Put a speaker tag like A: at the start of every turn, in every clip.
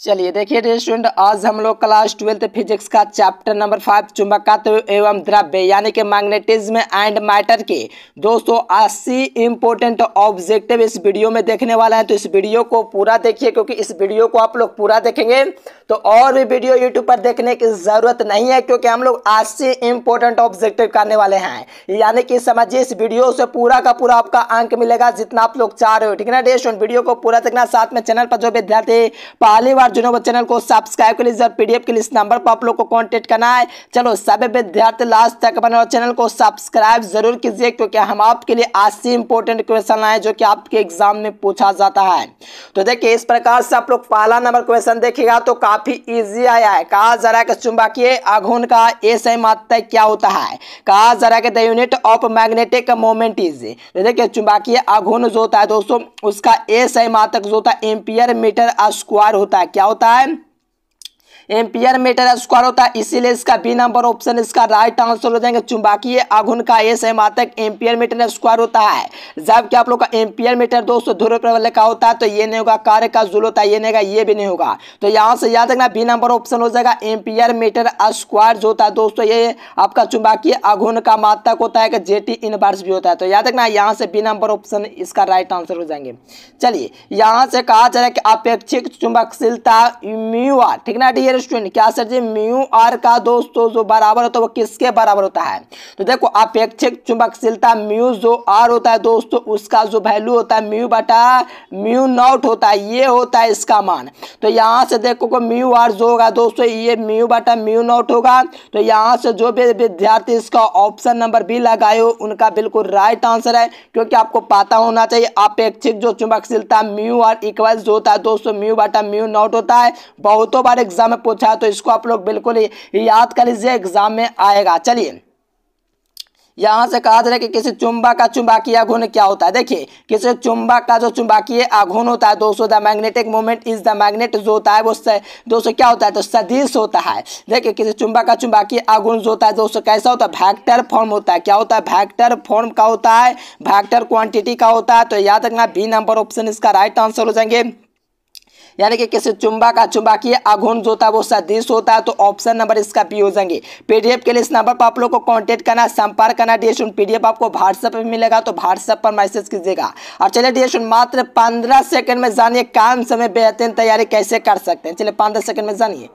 A: चलिए देखिए स्टूडेंट आज हम लोग क्लास ट्वेल्थ फिजिक्स का चैप्टर नंबर फाइव चुंबकत्व एवं द्रव्य यानी कि मैग्नेटिज्म एंड मैटर के दोस्तों अस्सी इंपॉर्टेंट ऑब्जेक्टिव इस वीडियो में देखने वाला है तो इस वीडियो को पूरा देखिए क्योंकि इस वीडियो को आप लोग पूरा देखेंगे तो और भी वीडियो यूट्यूब पर देखने की ज़रूरत नहीं है क्योंकि हम लोग अस्सी इंपॉर्टेंट ऑब्जेक्टिव करने वाले हैं यानी कि समझिए इस वीडियो से पूरा का पूरा आपका अंक मिलेगा जितना आप लोग चाह रहे हो ठीक है ना डे स्टूडेंट वीडियो को पूरा देखना साथ में चैनल पर जो विद्यार्थी पहली जुनोबा चैनल को सब्सक्राइब कर लीजिए और पीडीएफ के लिए इस नंबर पर आप लोग को कॉन्टेक्ट करना है चलो सभी विद्यार्थी लास्ट तक बने और चैनल को सब्सक्राइब जरूर कीजिए क्योंकि हम आपके लिए आज से इंपॉर्टेंट क्वेश्चन आए जो कि आपके एग्जाम में पूछा जाता है तो देखिए इस प्रकार से आप लोग पहला नंबर क्वेश्चन देखेगा तो काफी इजी आया है कहा जरा के चुंबकीय अघुन का ए सही मात्र क्या होता है कहा जरा के the unit of magnetic moment is तो देखिए चुंबकीय अघुन जो होता है दोस्तों उसका ए सही मात्र जो होता है एम्पियर मीटर स्क्वायर होता है 腰丹。एम्पियर मीटर स्क्वायर होता है इसीलिए इसका बी नंबर ऑप्शन इसका राइट आंसर हो जाएगा चुंबकीय आघुन का एस है मात्रक एम्पियर मीटर स्क्वायर होता है जबकि आप लोग का एम्पियर मीटर दोस्तों ध्रुव प्रबल का होता है तो ये नहीं होगा कार्य का जुल होता है ये नहीं होगा ये भी नहीं होगा तो यहाँ से याद रखना बी नंबर ऑप्शन हो जाएगा एम्पियर मीटर स्क्वायर जो होता है दोस्तों ये आपका चुंबकीय आघुन का मात्रक होता है जे टी इनवर्स भी होता है तो याद रखना यहाँ से बी नंबर ऑप्शन इसका राइट आंसर हो जाएंगे चलिए यहाँ से कहा जाए कि अपेक्षित चुंबकशीलता म्यू आर ठीक ना डियर स्टूडेंट क्या सर जी म्यू आर का दोस्तों जो बराबर होता है वो किसके बराबर होता है तो देखो अपेक्षिक चुंबकशीलता म्यू जो आर होता है दोस्तों उसका जो वैल्यू होता है म्यू बटा म्यू नॉट होता है ये होता है इसका मान तो यहाँ से देखो को म्यू आर जो होगा दोस्तों ये म्यू बटा म्यू नॉट होगा तो यहाँ से जो भी विद्यार्थी इसका ऑप्शन नंबर बी लगाए उनका बिल्कुल राइट आंसर है क्योंकि आपको पता होना चाहिए अपेक्षिक जो चुंबकशीलता म्यू आर इक्वल जो होता है दोस्तों म्यू बटा म्यू नॉट होता है बहुतों बार एग्जाम में पूछा है तो इसको आप लोग बिल्कुल याद कर लीजिए एग्जाम में आएगा चलिए यहाँ से कहा जा रहा है कि किसी चुंबक का चुंबकीय आघूर्ण क्या होता है देखिए किसी चुंबक का जो चुंबकीय आघूर्ण होता है दोस्तों the magnetic moment is the magnet जो होता है वो दोस्तों क्या होता है तो सदिश होता है देखिए किसी चुंबक का चुंबकीय आघूर्ण जो होता है दोस्तों कैसा होता है भैक्टर फॉर्म होता है क्या होता है भैक्टर फॉर्म का होता है भैक्टर क्वांटिटी का होता है तो याद रखना बी नंबर ऑप्शन इसका राइट आंसर हो जाएंगे यानी कि किसी चुंबा का चुंबकीय आघूर्ण जो होता है वो सदृश होता है तो ऑप्शन नंबर इसका पी हो जाएंगे पीडीएफ के लिए इस नंबर पर आप लोग को कॉन्टेक्ट करना संपर्क करना डी पीडीएफ आपको व्हाट्सएप पर मिलेगा तो व्हाट्सएप पर मैसेज कीजिएगा और चलिए डी मात्र पंद्रह सेकंड में जानिए काम समय बेहतरीन तैयारी कैसे कर सकते हैं चलिए पंद्रह सेकंड में जानिए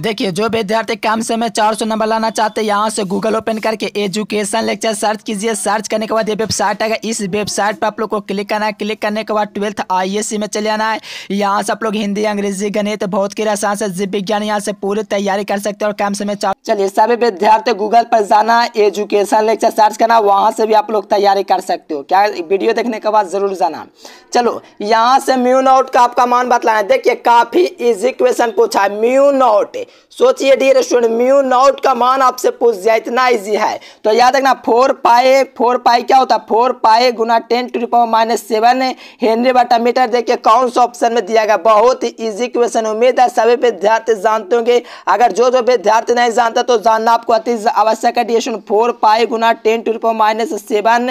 A: देखिए जो विद्यार्थी कम से में चार सौ नंबर लाना चाहते हैं यहाँ से गूगल ओपन करके एजुकेशन लेक्चर सर्च कीजिए सर्च करने के बाद ये वेबसाइट आएगा इस वेबसाइट पर आप लोग को क्लिक करना है क्लिक करने के बाद ट्वेल्थ आईएससी में चले आना है यहाँ से आप लोग हिंदी अंग्रेजी गणित बहुत भौतिकी से जीव विज्ञान यहाँ से पूरी तैयारी कर सकते हैं और कम समय चार चलिए सभी विद्यार्थी गूगल पर जाना है एजुकेशन लेक्चर सर्च करना वहाँ से भी आप लोग तैयारी कर सकते हो क्या वीडियो देखने के बाद जरूर जाना चलो यहाँ से म्यू नोट का आपका मान बतलाना है देखिए काफी इजी क्वेश्चन पूछा है म्यू नोट सोचिए डी रेस्टोरेंट म्यू नॉट का मान आपसे पूछ जाए इतना इजी है तो याद रखना फोर पाए फोर पाए क्या होता है फोर पाए गुना ten to power minus seven henry बटा मीटर देखिए कौन सा ऑप्शन में दिया गया बहुत ही ईजी क्वेश्चन उम्मीद है सभी विद्यार्थी जानते होंगे अगर जो जो विद्यार्थी नहीं जानता तो जानना आपको अति आवश्यक है डी स्टूडेंट फोर पाए गुना ten to power minus seven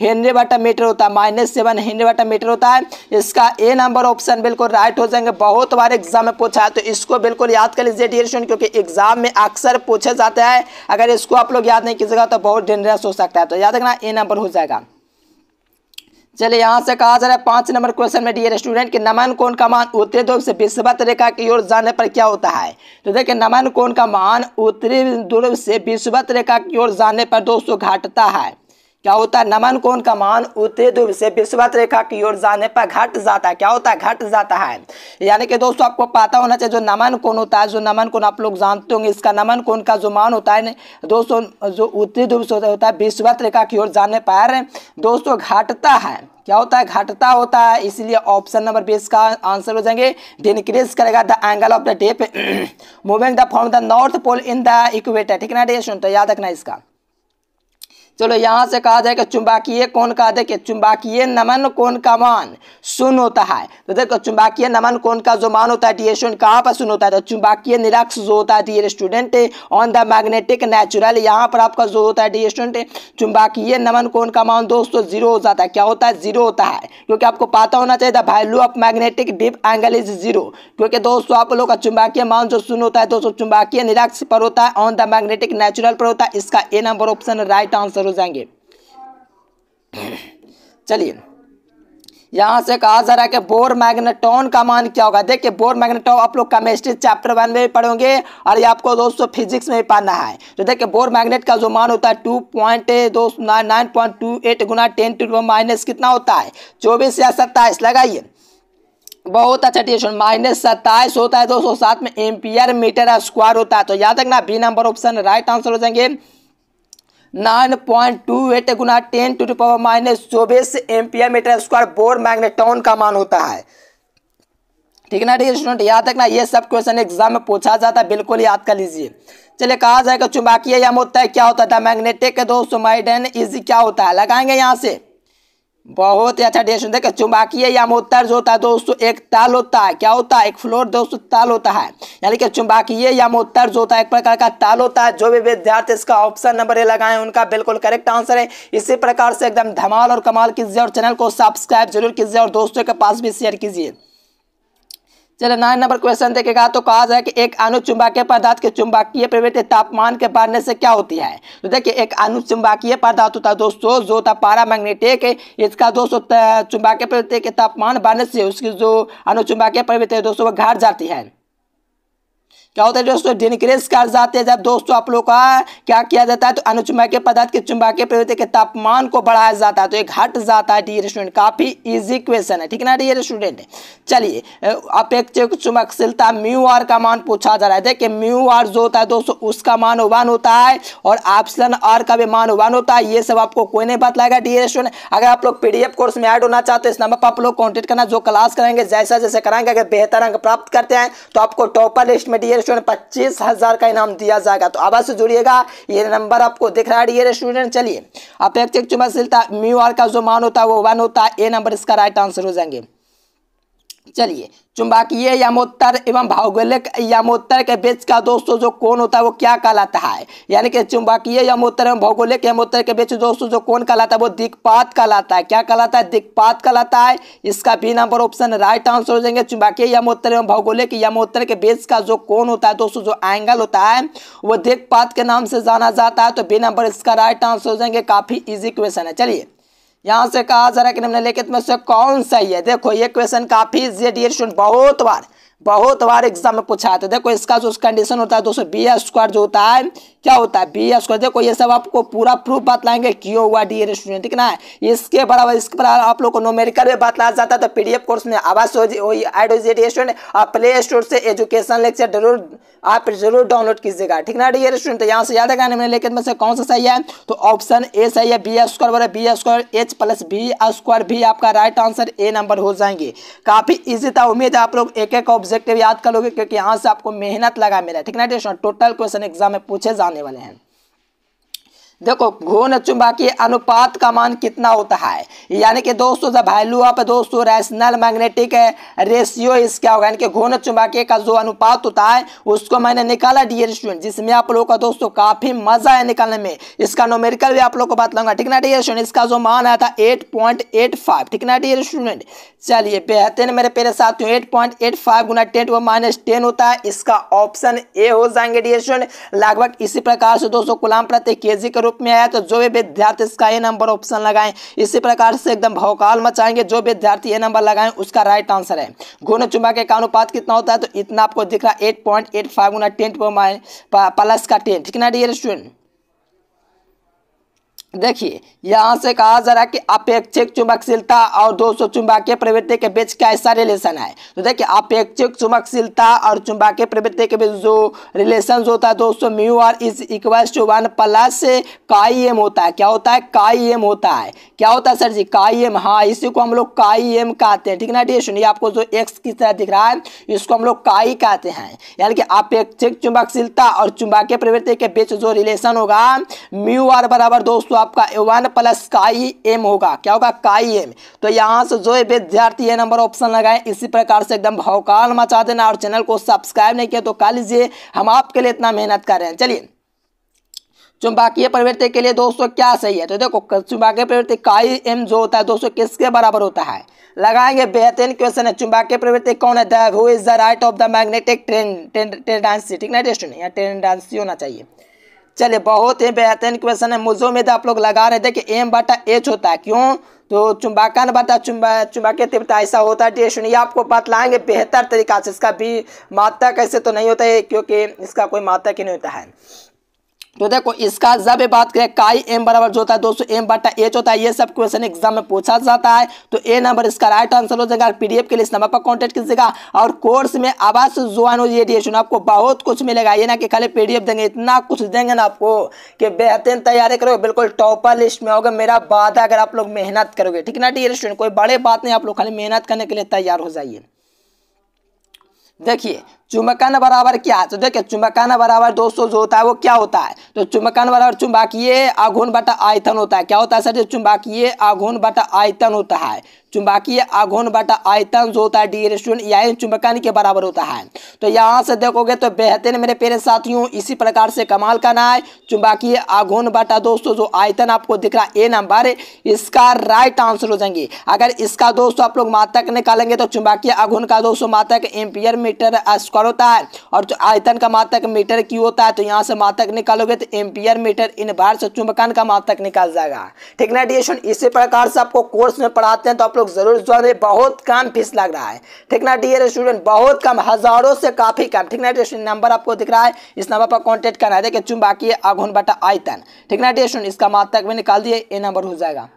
A: henry बटा मीटर होता है माइनस सेवन हेनरी बटा मीटर होता है इसका ए नंबर ऑप्शन बिल्कुल राइट हो जाएंगे बहुत बार एग्जाम में पूछा है तो इसको बिल्कुल याद कर लीजिए क्लियर क्योंकि एग्जाम में अक्सर पूछा जाता है अगर इसको आप लोग याद नहीं कीजिएगा तो बहुत डेंजरस हो सकता है तो याद रखना ए नंबर हो जाएगा चलिए यहाँ से कहा जा रहा है पांच नंबर क्वेश्चन में डियर स्टूडेंट कि नमन कोण का मान उत्तरी ध्रुव से विषुवत रेखा की ओर जाने पर क्या होता है तो देखिए नमन कोण का मान उत्तरी ध्रुव से विषुवत रेखा की ओर जाने पर दोस्तों घटता है क्या होता है नमन कोण का मान उत्तरी ध्रुव से विषुवत रेखा की ओर जाने पर घट जाता है क्या होता है घट जाता है यानी कि दोस्तों आपको पता होना चाहिए जो नमन कोण होता है जो नमन कोण आप लोग जानते होंगे इसका नमन कोण का जो मान होता है दोस्तों जो उत्तरी ध्रुव से होता है विषुवत रेखा की ओर जाने पर दोस्तों घटता है क्या होता है घटता होता है इसलिए ऑप्शन नंबर बीस का आंसर हो जाएंगे डिनक्रीज करेगा the angle of the dip moving the from the north pole in the equator ठीक है ना डेशन तो याद रखना इसका चलो यहाँ से कहा जाएगा चुंबाकीय कौन कहा देखिए चुंबकीय नमन कौन का मान सुन होता है तो देखो चुंबकीय नमन कौन का जो मान होता है डी एस्टूडेंट कहाँ पर सुन होता है तो चुंबाकीय निरक्ष जो होता है dear student on the magnetic natural यहाँ पर आपका जो होता है डी एस्टूडेंट चुंबाकीय नमन कौन का मान दोस्तों जीरो हो जाता है क्या होता है जीरो होता है क्योंकि आपको पता होना चाहिए the value of magnetic dip angle is zero क्योंकि दोस्तों आप लोग का चुंबकीय मान जो सुन होता है दोस्तों चुंबाकीय निरक्ष पर होता है ऑन द मैग्नेटिक नेचुरल पर होता है इसका A number option right answer हो जाएंगे चलिए यहाँ से कहा जा रहा है कि बोर मैग्नेटोन का मान क्या होगा देखिए बोर मैग्नेटॉन आप लोग केमिस्ट्री चैप्टर वन में भी पढ़ोगे और ये आपको दोस्तों फिजिक्स में भी पढ़ना है तो देखिए बोर मैग्नेट का जो मान होता है टू पॉइंट दो nine nine point two eight गुना टेन टू माइनस कितना होता है चौबीस या सत्ताईस लगाइए बहुत अच्छा टेंशन माइनस सत्ताईस होता है दोस्तों साथ में एम्पियर मीटर स्क्वायर होता है तो याद रखना B number option right answer हो जाएंगे नाइन पॉइंट टू एट गुना टेन टू पावर माइनस चौबीस ampere metre square Bohr magneton का मान होता है ठीक है ना ठीक है स्टूडेंट याद रखना ये सब क्वेश्चन एग्जाम में पूछा जाता है बिल्कुल याद कर लीजिए चलिए कहा जाएगा चुंबकीय यम होता है क्या होता था मैग्नेटिक दोस्तों माइडन इज क्या होता है लगाएंगे यहाँ से बहुत ही अच्छा डेशन देखिए चुंबकीय यामोत्तर जो होता है दोस्तों एक ताल होता है क्या होता है एक फ्लोर दोस्तों ताल होता है यानी कि चुंबकीय यामोत्तर जो होता है एक प्रकार का ताल होता है जो भी विद्यार्थी इसका ऑप्शन नंबर ए लगाए उनका बिल्कुल करेक्ट आंसर है इसी प्रकार से एकदम धमाल और कमाल कीजिए और चैनल को सब्सक्राइब जरूर कीजिए और दोस्तों के पास भी शेयर कीजिए चले नंबर क्वेश्चन देखेगा तो कहा जाए कि एक अनुचुंबकीय पदार्थ के चुंबकीय प्रवृत्ति तापमान के बढ़ने से क्या होती है तो देखिए एक अनुचुंबकीय पदार्थ होता है दोस्तों जो है पारा मैग्नेटिक इसका दोस्तों चुंबकीय प्रवृत्ति के तापमान बढ़ने से उसकी जो अनुचुंबकीय प्रवृत्ति है दोस्तों वो घट जाती है क्या होता है दोस्तों डिक्रीज कर जाते हैं जब दोस्तों आप लोग का क्या किया जाता है तो के पदार्थ के के प्रवृत्ति के तापमान को बढ़ाया जाता है तो एक घट जाता है डियर स्टूडेंट काफ़ी इजी क्वेश्चन है ठीक ना डियर स्टूडेंट चलिए अपेक्षित चुंबकशीलता म्यू आर का मान पूछा जा रहा है देखिए म्यू आर जो होता है दोस्तों उसका मान वन होता है और ऑप्शन आर का भी मान वन होता है ये सब आपको कोई नहीं बतलाएगा डियर स्टूडेंट अगर आप लोग पीडीएफ कोर्स में एड होना चाहते हो इस नंबर पर आप लोग कॉन्टेक्ट करना जो क्लास कराएंगे जैसा जैसे कराएंगे अगर बेहतर अंक प्राप्त करते हैं तो आपको टॉपर लिस्ट में डियर स्टूडेंट पच्चीस हज़ार का इनाम दिया जाएगा तो आवाज से जुड़िएगा ये नंबर आपको दिख रहा है ये स्टूडेंट चलिए अपेक्षित चुमनशीलता म्यू आर का जो मान होता है वो वन होता है ए नंबर इसका राइट आंसर हो जाएंगे चलिए चुंबकीय यामोत्तर एवं भौगोलिक यामोत्तर के बीच का दोस्तों जो कौन होता है वो क्या कहलाता है यानी कि चुंबकीय यामोत्तर एवं भौगोलिक यामोत्तर के बीच दोस्तों जो कौन कहलाता है वो दिक्पात कहलाता है क्या कहलाता है दिक्पात कहलाता है इसका B number option right answer हो जाएंगे चुंबकीय यामोत्तर एवं भौगोलिक यामोत्तर के बीच का जो कौन होता है दोस्तों जो एंगल होता है वो दिक्पात के नाम से जाना जाता है तो बी नंबर इसका राइट आंसर हो जाएंगे काफी ईजी क्वेश्चन है चलिए यहाँ से कहा जा रहा है कि निम्नलिखित में से कौन सही है देखो ये क्वेश्चन काफी डियर स्टूडेंट बहुत बार बहुत बार एग्जाम में पूछा था तो देखो इसका जो कंडीशन होता है दोस्तों बी स्क्वायर जो होता है क्या होता है बी एस को देखो ये सब आपको पूरा प्रूफ बतलाएंगे क्यों हुआ डी एन स्टूडेंट ठीक ना इसके बराबर इसके बराबर आप लोग को नोमेरिकल में बतला जाता है तो पी कोर्स में आवास एड हो जाए स्टूडेंट आप प्ले स्टोर से एजुकेशन लेक्चर जरूर आप जरूर डाउनलोड कीजिएगा ठीक ना डी एर स्टूडेंट यहाँ से याद है लेकिन में से कौन सा सही है तो ऑप्शन ए सही है बी स्क्वायर बराबर B square H plus B square भी आपका राइट आंसर ए नंबर हो जाएंगे काफ़ी इजी था उम्मीद है आप लोग एक एक ऑब्जेक्टिव याद करोगे क्योंकि यहाँ से आपको मेहनत लगा मेरा ठीक ना टोटल क्वेश्चन एग्जाम में पूछे जाते आने वाले हैं देखो घूर्ण चुंबकीय अनुपात का मान कितना होता है यानी कि दोस्तों जब वैल्यू ऑफ दोस्तों रैशनल मैग्नेटिक रेशियो इस क्या होगा यानी कि घूर्ण चुंबकीय का जो अनुपात होता है उसको मैंने निकाला डियर स्टूडेंट जिसमें आप लोगों का दोस्तों काफ़ी मज़ा है निकालने में इसका नोमेरिकल भी आप लोग को बात लूंगा ठीक ना डियर स्टूडेंट इसका जो मान आया था एट ठीक ना डियर स्टूडेंट चलिए बेहतरीन मेरे पेरे साथियों एट पॉइंट एट फाइव गुना टेन वो माइनस टेन होता है इसका ऑप्शन ए हो जाएंगे डियर स्टूडेंट लगभग इसी प्रकार से दोस्तों गुलाम प्रति के जी रूप में आया तो जो भी विद्यार्थी इसका ए नंबर ऑप्शन लगाएं इसी प्रकार से एकदम भौकाल मचाएंगे जो विद्यार्थी ए नंबर लगाएं उसका राइट आंसर है गुण चुंबक का अनुपात कितना होता है तो इतना आपको दिख रहा है एट पॉइंट एट फाइव गुना टेन प्लस का टेंट ठीक है ना डियर स्टूडेंट देखिए यहाँ से कहा जरा कि अपेक्षिक चुंबकशीलता और दो सौ चुंबकीय प्रवृत्ति के बीच कैसा रिलेशन है तो देखिए अपेक्षिक चुंबकशीलता और चुंबकीय प्रवृत्ति के बीच जो रिलेशन होता है so mu R is equal to one plus chi M होता है क्या होता है काई एम होता है क्या होता है सर जी काई एम हाँ इसी को हम लोग काई एम कहते हैं ठीक ना डी सुनिए आपको जो एक्स की तरह दिख रहा है इसको हम लोग काई कहते हैं यानी कि अपेक्षिक चुंबकशीलता और चुंबकीय प्रवृत्ति के बीच जो रिलेशन होगा म्यू आर बराबर दोस्तों आपका वन प्लस काई एम होगा क्या होगा काई एम तो यहाँ से जो विद्यार्थी ये नंबर ऑप्शन लगाए इसी प्रकार से एकदम भौकाल मचा देना और चैनल को सब्सक्राइब नहीं किया तो कर लीजिए हम आपके लिए इतना मेहनत कर रहे हैं चलिए चुंबाकीय प्रवृत्ति के लिए दोस्तों क्या सही है तो देखो चुंबाकीय प्रवृत्ति काई एम जो होता है दोस्तों किसके बराबर होता है लगाएंगे बेहतरीन क्वेश्चन है चुंबाकीय प्रवृत्ति कौन है the who is the right of the magnetic train train train tendency ठीक ना टेस्ट नहीं ट्रेन टेंडेंसी होना चाहिए चलिए बहुत ही बेहतरीन क्वेश्चन है मुझे में आप लोग लगा रहे थे कि एम बाटा एच होता है क्यों तो चुंबाकन बाटा चुंबा चुंबकीय तीव्रता ऐसा होता है ठीक सुनिए आपको बतलाएंगे बेहतर तरीका से इसका भी मात्रा कैसे तो नहीं होता है क्योंकि इसका कोई मात्रा ही नहीं होता है तो देखो इसका जब बात करें काई एम बराबर जो होता है दोस्तों एम बटा एच होता है ये सब क्वेश्चन एग्जाम में पूछा जाता है तो ए नंबर इसका राइट आंसर हो जाएगा पीडीएफ के लिए इस नंबर पर कॉन्टेक्ट कीजिएगा और कोर्स में आवास ज्वाइन हो रेडिएशन आपको बहुत कुछ मिलेगा ये ना कि खाली पीडीएफ देंगे इतना कुछ देंगे ना आपको कि बेहतरीन तैयारी करोगे बिल्कुल टॉपर लिस्ट में होगा मेरा बात है अगर आप लोग मेहनत करोगे ठीक ना डियर स्टूडेंट कोई बड़े बात नहीं आप लोग खाली मेहनत करने के लिए तैयार हो जाइए देखिए चुंबकन बराबर क्या तो देखिए चुंबकन बराबर दोस्तों जो होता है वो क्या होता है तो चुंबकन बराबर चुंबकीय आघून बटा आयतन होता है क्या होता है सर जो चुंबकीय आघून बटा आयतन होता है चुंबकीय आघून बटा आयतन जो होता है डी रेस्टोरेंट यही चुंबकन के बराबर होता है तो यहाँ से देखोगे तो बेहतरीन मेरे पेरे साथियों इसी प्रकार से कमाल का ना है चुंबकीय आघून बटा दोस्तों जो आयतन आपको दिख रहा है ए नंबर इसका राइट आंसर हो जाएंगे अगर इसका दोस्तों आप लोग मातक निकालेंगे तो चुंबकीय आघून का दोस्तों मातक एम्पियर मीटर स्क्वायर पर होता है और जो आयतन का मातक मीटर की होता है तो यहाँ से मातक निकालोगे तो एम्पियर मीटर इन बार से चुंबकान का मातक निकाल जाएगा ठीक ना डी इसी प्रकार से आपको कोर्स में पढ़ाते हैं तो आप लोग जरूर जो बहुत कम फीस लग रहा है ठीक ना डी स्टूडेंट बहुत कम हजारों से काफी कम ठीक ना डी नंबर आपको दिख रहा है इस नंबर पर कॉन्टेक्ट करना है देखिए चुंबाकीय आघुन बटा आयतन ठीक ना डी इसका मातक भी निकाल दिए ये नंबर हो जाएगा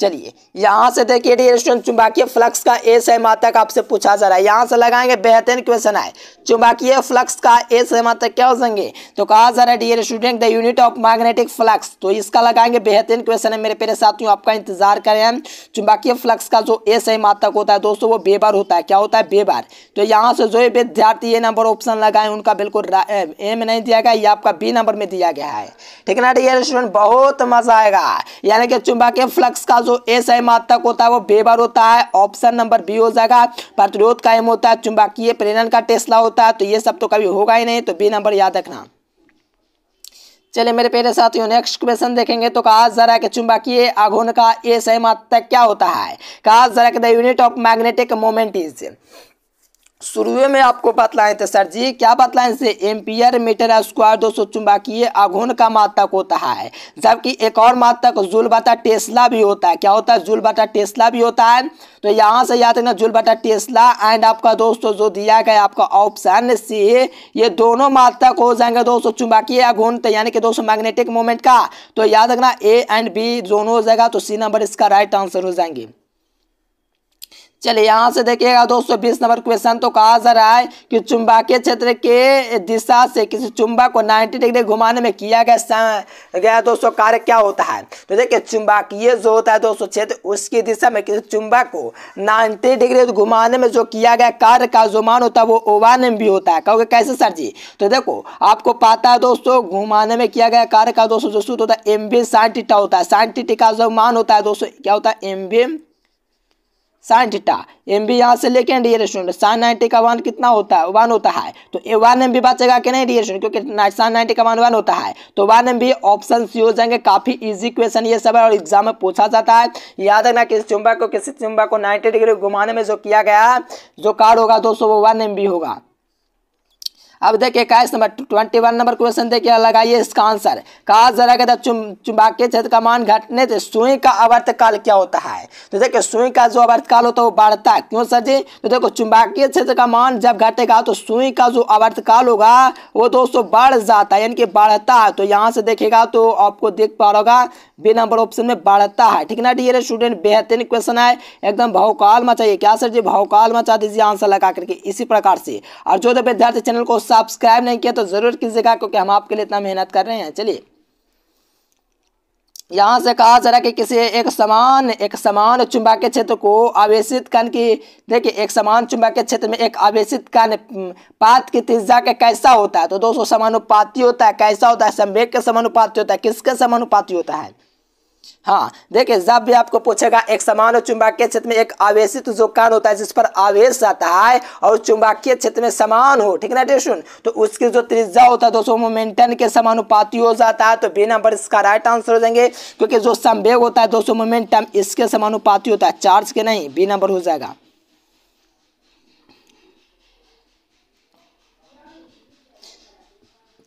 A: चलिए यहाँ से देखिए स्टूडेंट चुंबकीय फ्लक्स का ए सहमातक आपसे पूछा जा रहा है यहाँ से लगाएंगे बेहतरीन क्वेश्चन आए चुंबकीय फ्लक्स का ए सहमातक क्या हो जाएंगे तो कहा जा रहा है dear student the unit of magnetic flux तो इसका लगाएंगे बेहतरीन क्वेश्चन है मेरे प्यारे साथियों आपका इंतजार करें हम चुंबकीय फ्लक्स का जो ए सहमातक होता है दोस्तों वो बेबार होता है क्या होता है बेबार तो यहाँ से जो विद्यार्थी ए नंबर ऑप्शन लगाए उनका बिल्कुल ए में नहीं दिया गया ये आपका बी नंबर में दिया गया है ठीक है ना डियर स्टूडेंट बहुत मजा आएगा यानी कि चुंबकीय फ्लक्स का का जो एस है मात्रक होता है वो बेबर होता है ऑप्शन नंबर बी हो जाएगा प्रतिरोध कायम होता है चुंबकीय प्रेरण का टेस्ला होता है तो ये सब तो कभी होगा ही नहीं तो बी नंबर याद रखना चलिए मेरे प्यारे साथियों नेक्स्ट क्वेश्चन देखेंगे तो कहा जरा के चुंबकीय आघूर्ण का ए सही मात्रक क्या होता है कहा जरा के the unit of magnetic moment is शुरू में आपको बतलाए थे सर जी क्या बतलाए से एम्पियर मीटर स्क्वायर दो सौ चुंबकीय आघूर्ण का मात्रक होता है जबकि एक और मात्रक जूल बटा टेस्ला भी होता है क्या होता है जूल बटा टेस्ला भी होता है तो यहाँ से याद रखना जूल बटा टेस्ला एंड आपका दोस्तों जो दिया गया आपका ऑप्शन सी ये दोनों मात्रक हो जाएंगे दोस्तों चुंबकीय आघूर्ण यानी कि दोस्तों मैग्नेटिक मोमेंट का तो याद रखना ए एंड बी दोनों हो जाएगा तो सी नंबर इसका राइट आंसर हो जाएंगे चलिए यहाँ से देखिएगा दोस्तों बीस नंबर क्वेश्चन तो कहा जा रहा है कि चुंबकीय क्षेत्र के दिशा से किसी चुंबक को 90 डिग्री घुमाने में किया गया गया दोस्तों कार्य क्या होता है तो देखिए चुंबकीय जो होता है दोस्तों क्षेत्र उसकी दिशा में किसी चुंबक को 90 डिग्री घुमाने में जो किया गया कार्य का जो मान होता है वो ओवान भी होता है कहोगे कैसे सर जी तो देखो आपको पता है दोस्तों घुमाने में किया गया कार्य का दोस्तों जो सूत्र होता है एम बी होता है साइन टीटा का जो मान होता है दोस्तों क्या होता है M sine theta M B यहाँ से लेके डी स्टूडेंट साइन नाइन्टी का वन कितना होता है वन होता है तो ए वन एम बी बचेगा कि नहीं डी स्टूडेंट क्योंकि साइन नाइन्टी का वन वन होता है तो one M B option C हो जाएंगे काफ़ी इजी क्वेश्चन ये सब है और एग्जाम में पूछा जाता है याद रखना किसी चुंबक को किसी चुंबक को नाइन्टी डिग्री घुमाने में जो किया गया जो कार्ड होगा दोस्तों वो वन एम बी होगा अब देखिए इक्कीस number twenty one number question देखिए लगाइए इसका आंसर कहा जरा कहता चुम चुंबाकीय क्षेत्र का मान घटने से सुई का अवर्तकाल क्या होता है तो देखिए सुई का जो अवर्तकाल होता है वो बढ़ता है क्यों सर जी तो देखो चुंबाकीय क्षेत्र का मान जब घटेगा तो सुई का जो अवर्तकाल होगा वो दोस्तों बढ़ जाता है यानी कि बढ़ता है तो यहाँ से देखेगा तो आपको देख पा रहा होगा बी नंबर ऑप्शन में बढ़ता है ठीक ना डियर स्टूडेंट बेहतरीन क्वेश्चन है एकदम भावकाल मचाइए क्या सर जी भावकाल मचा दीजिए आंसर लगा करके इसी प्रकार से और जो विद्यार्थी चैनल को सब्सक्राइब नहीं किया तो जरूर कीजिएगा क्योंकि हम आपके लिए इतना मेहनत कर रहे हैं चलिए यहाँ से कहा जा रहा है कि किसी एक समान एक समान चुंबकीय क्षेत्र को आवेशित कण की देखिए एक समान चुंबकीय क्षेत्र में एक आवेशित कण पात की तीजा के कैसा होता है तो दोस्तों समानुपाती होता है कैसा होता है संवेग के समानुपाती होता है किसके समानुपाती होता है हाँ देखिए जब भी आपको पूछेगा एक समान और चुंबकीय क्षेत्र में एक आवेशित जो कण होता है जिस पर आवेश आता है और चुंबकीय क्षेत्र में समान हो ठीक है ना टेशन तो उसकी जो त्रिज्या होता है दोस्तों मोमेंटन के समानुपाती हो जाता है तो बी नंबर इसका राइट आंसर हो जाएंगे क्योंकि जो संवेग होता है दोस्तों मोमेंटम इसके समानुपाती होता है चार्ज के नहीं बी नंबर हो जाएगा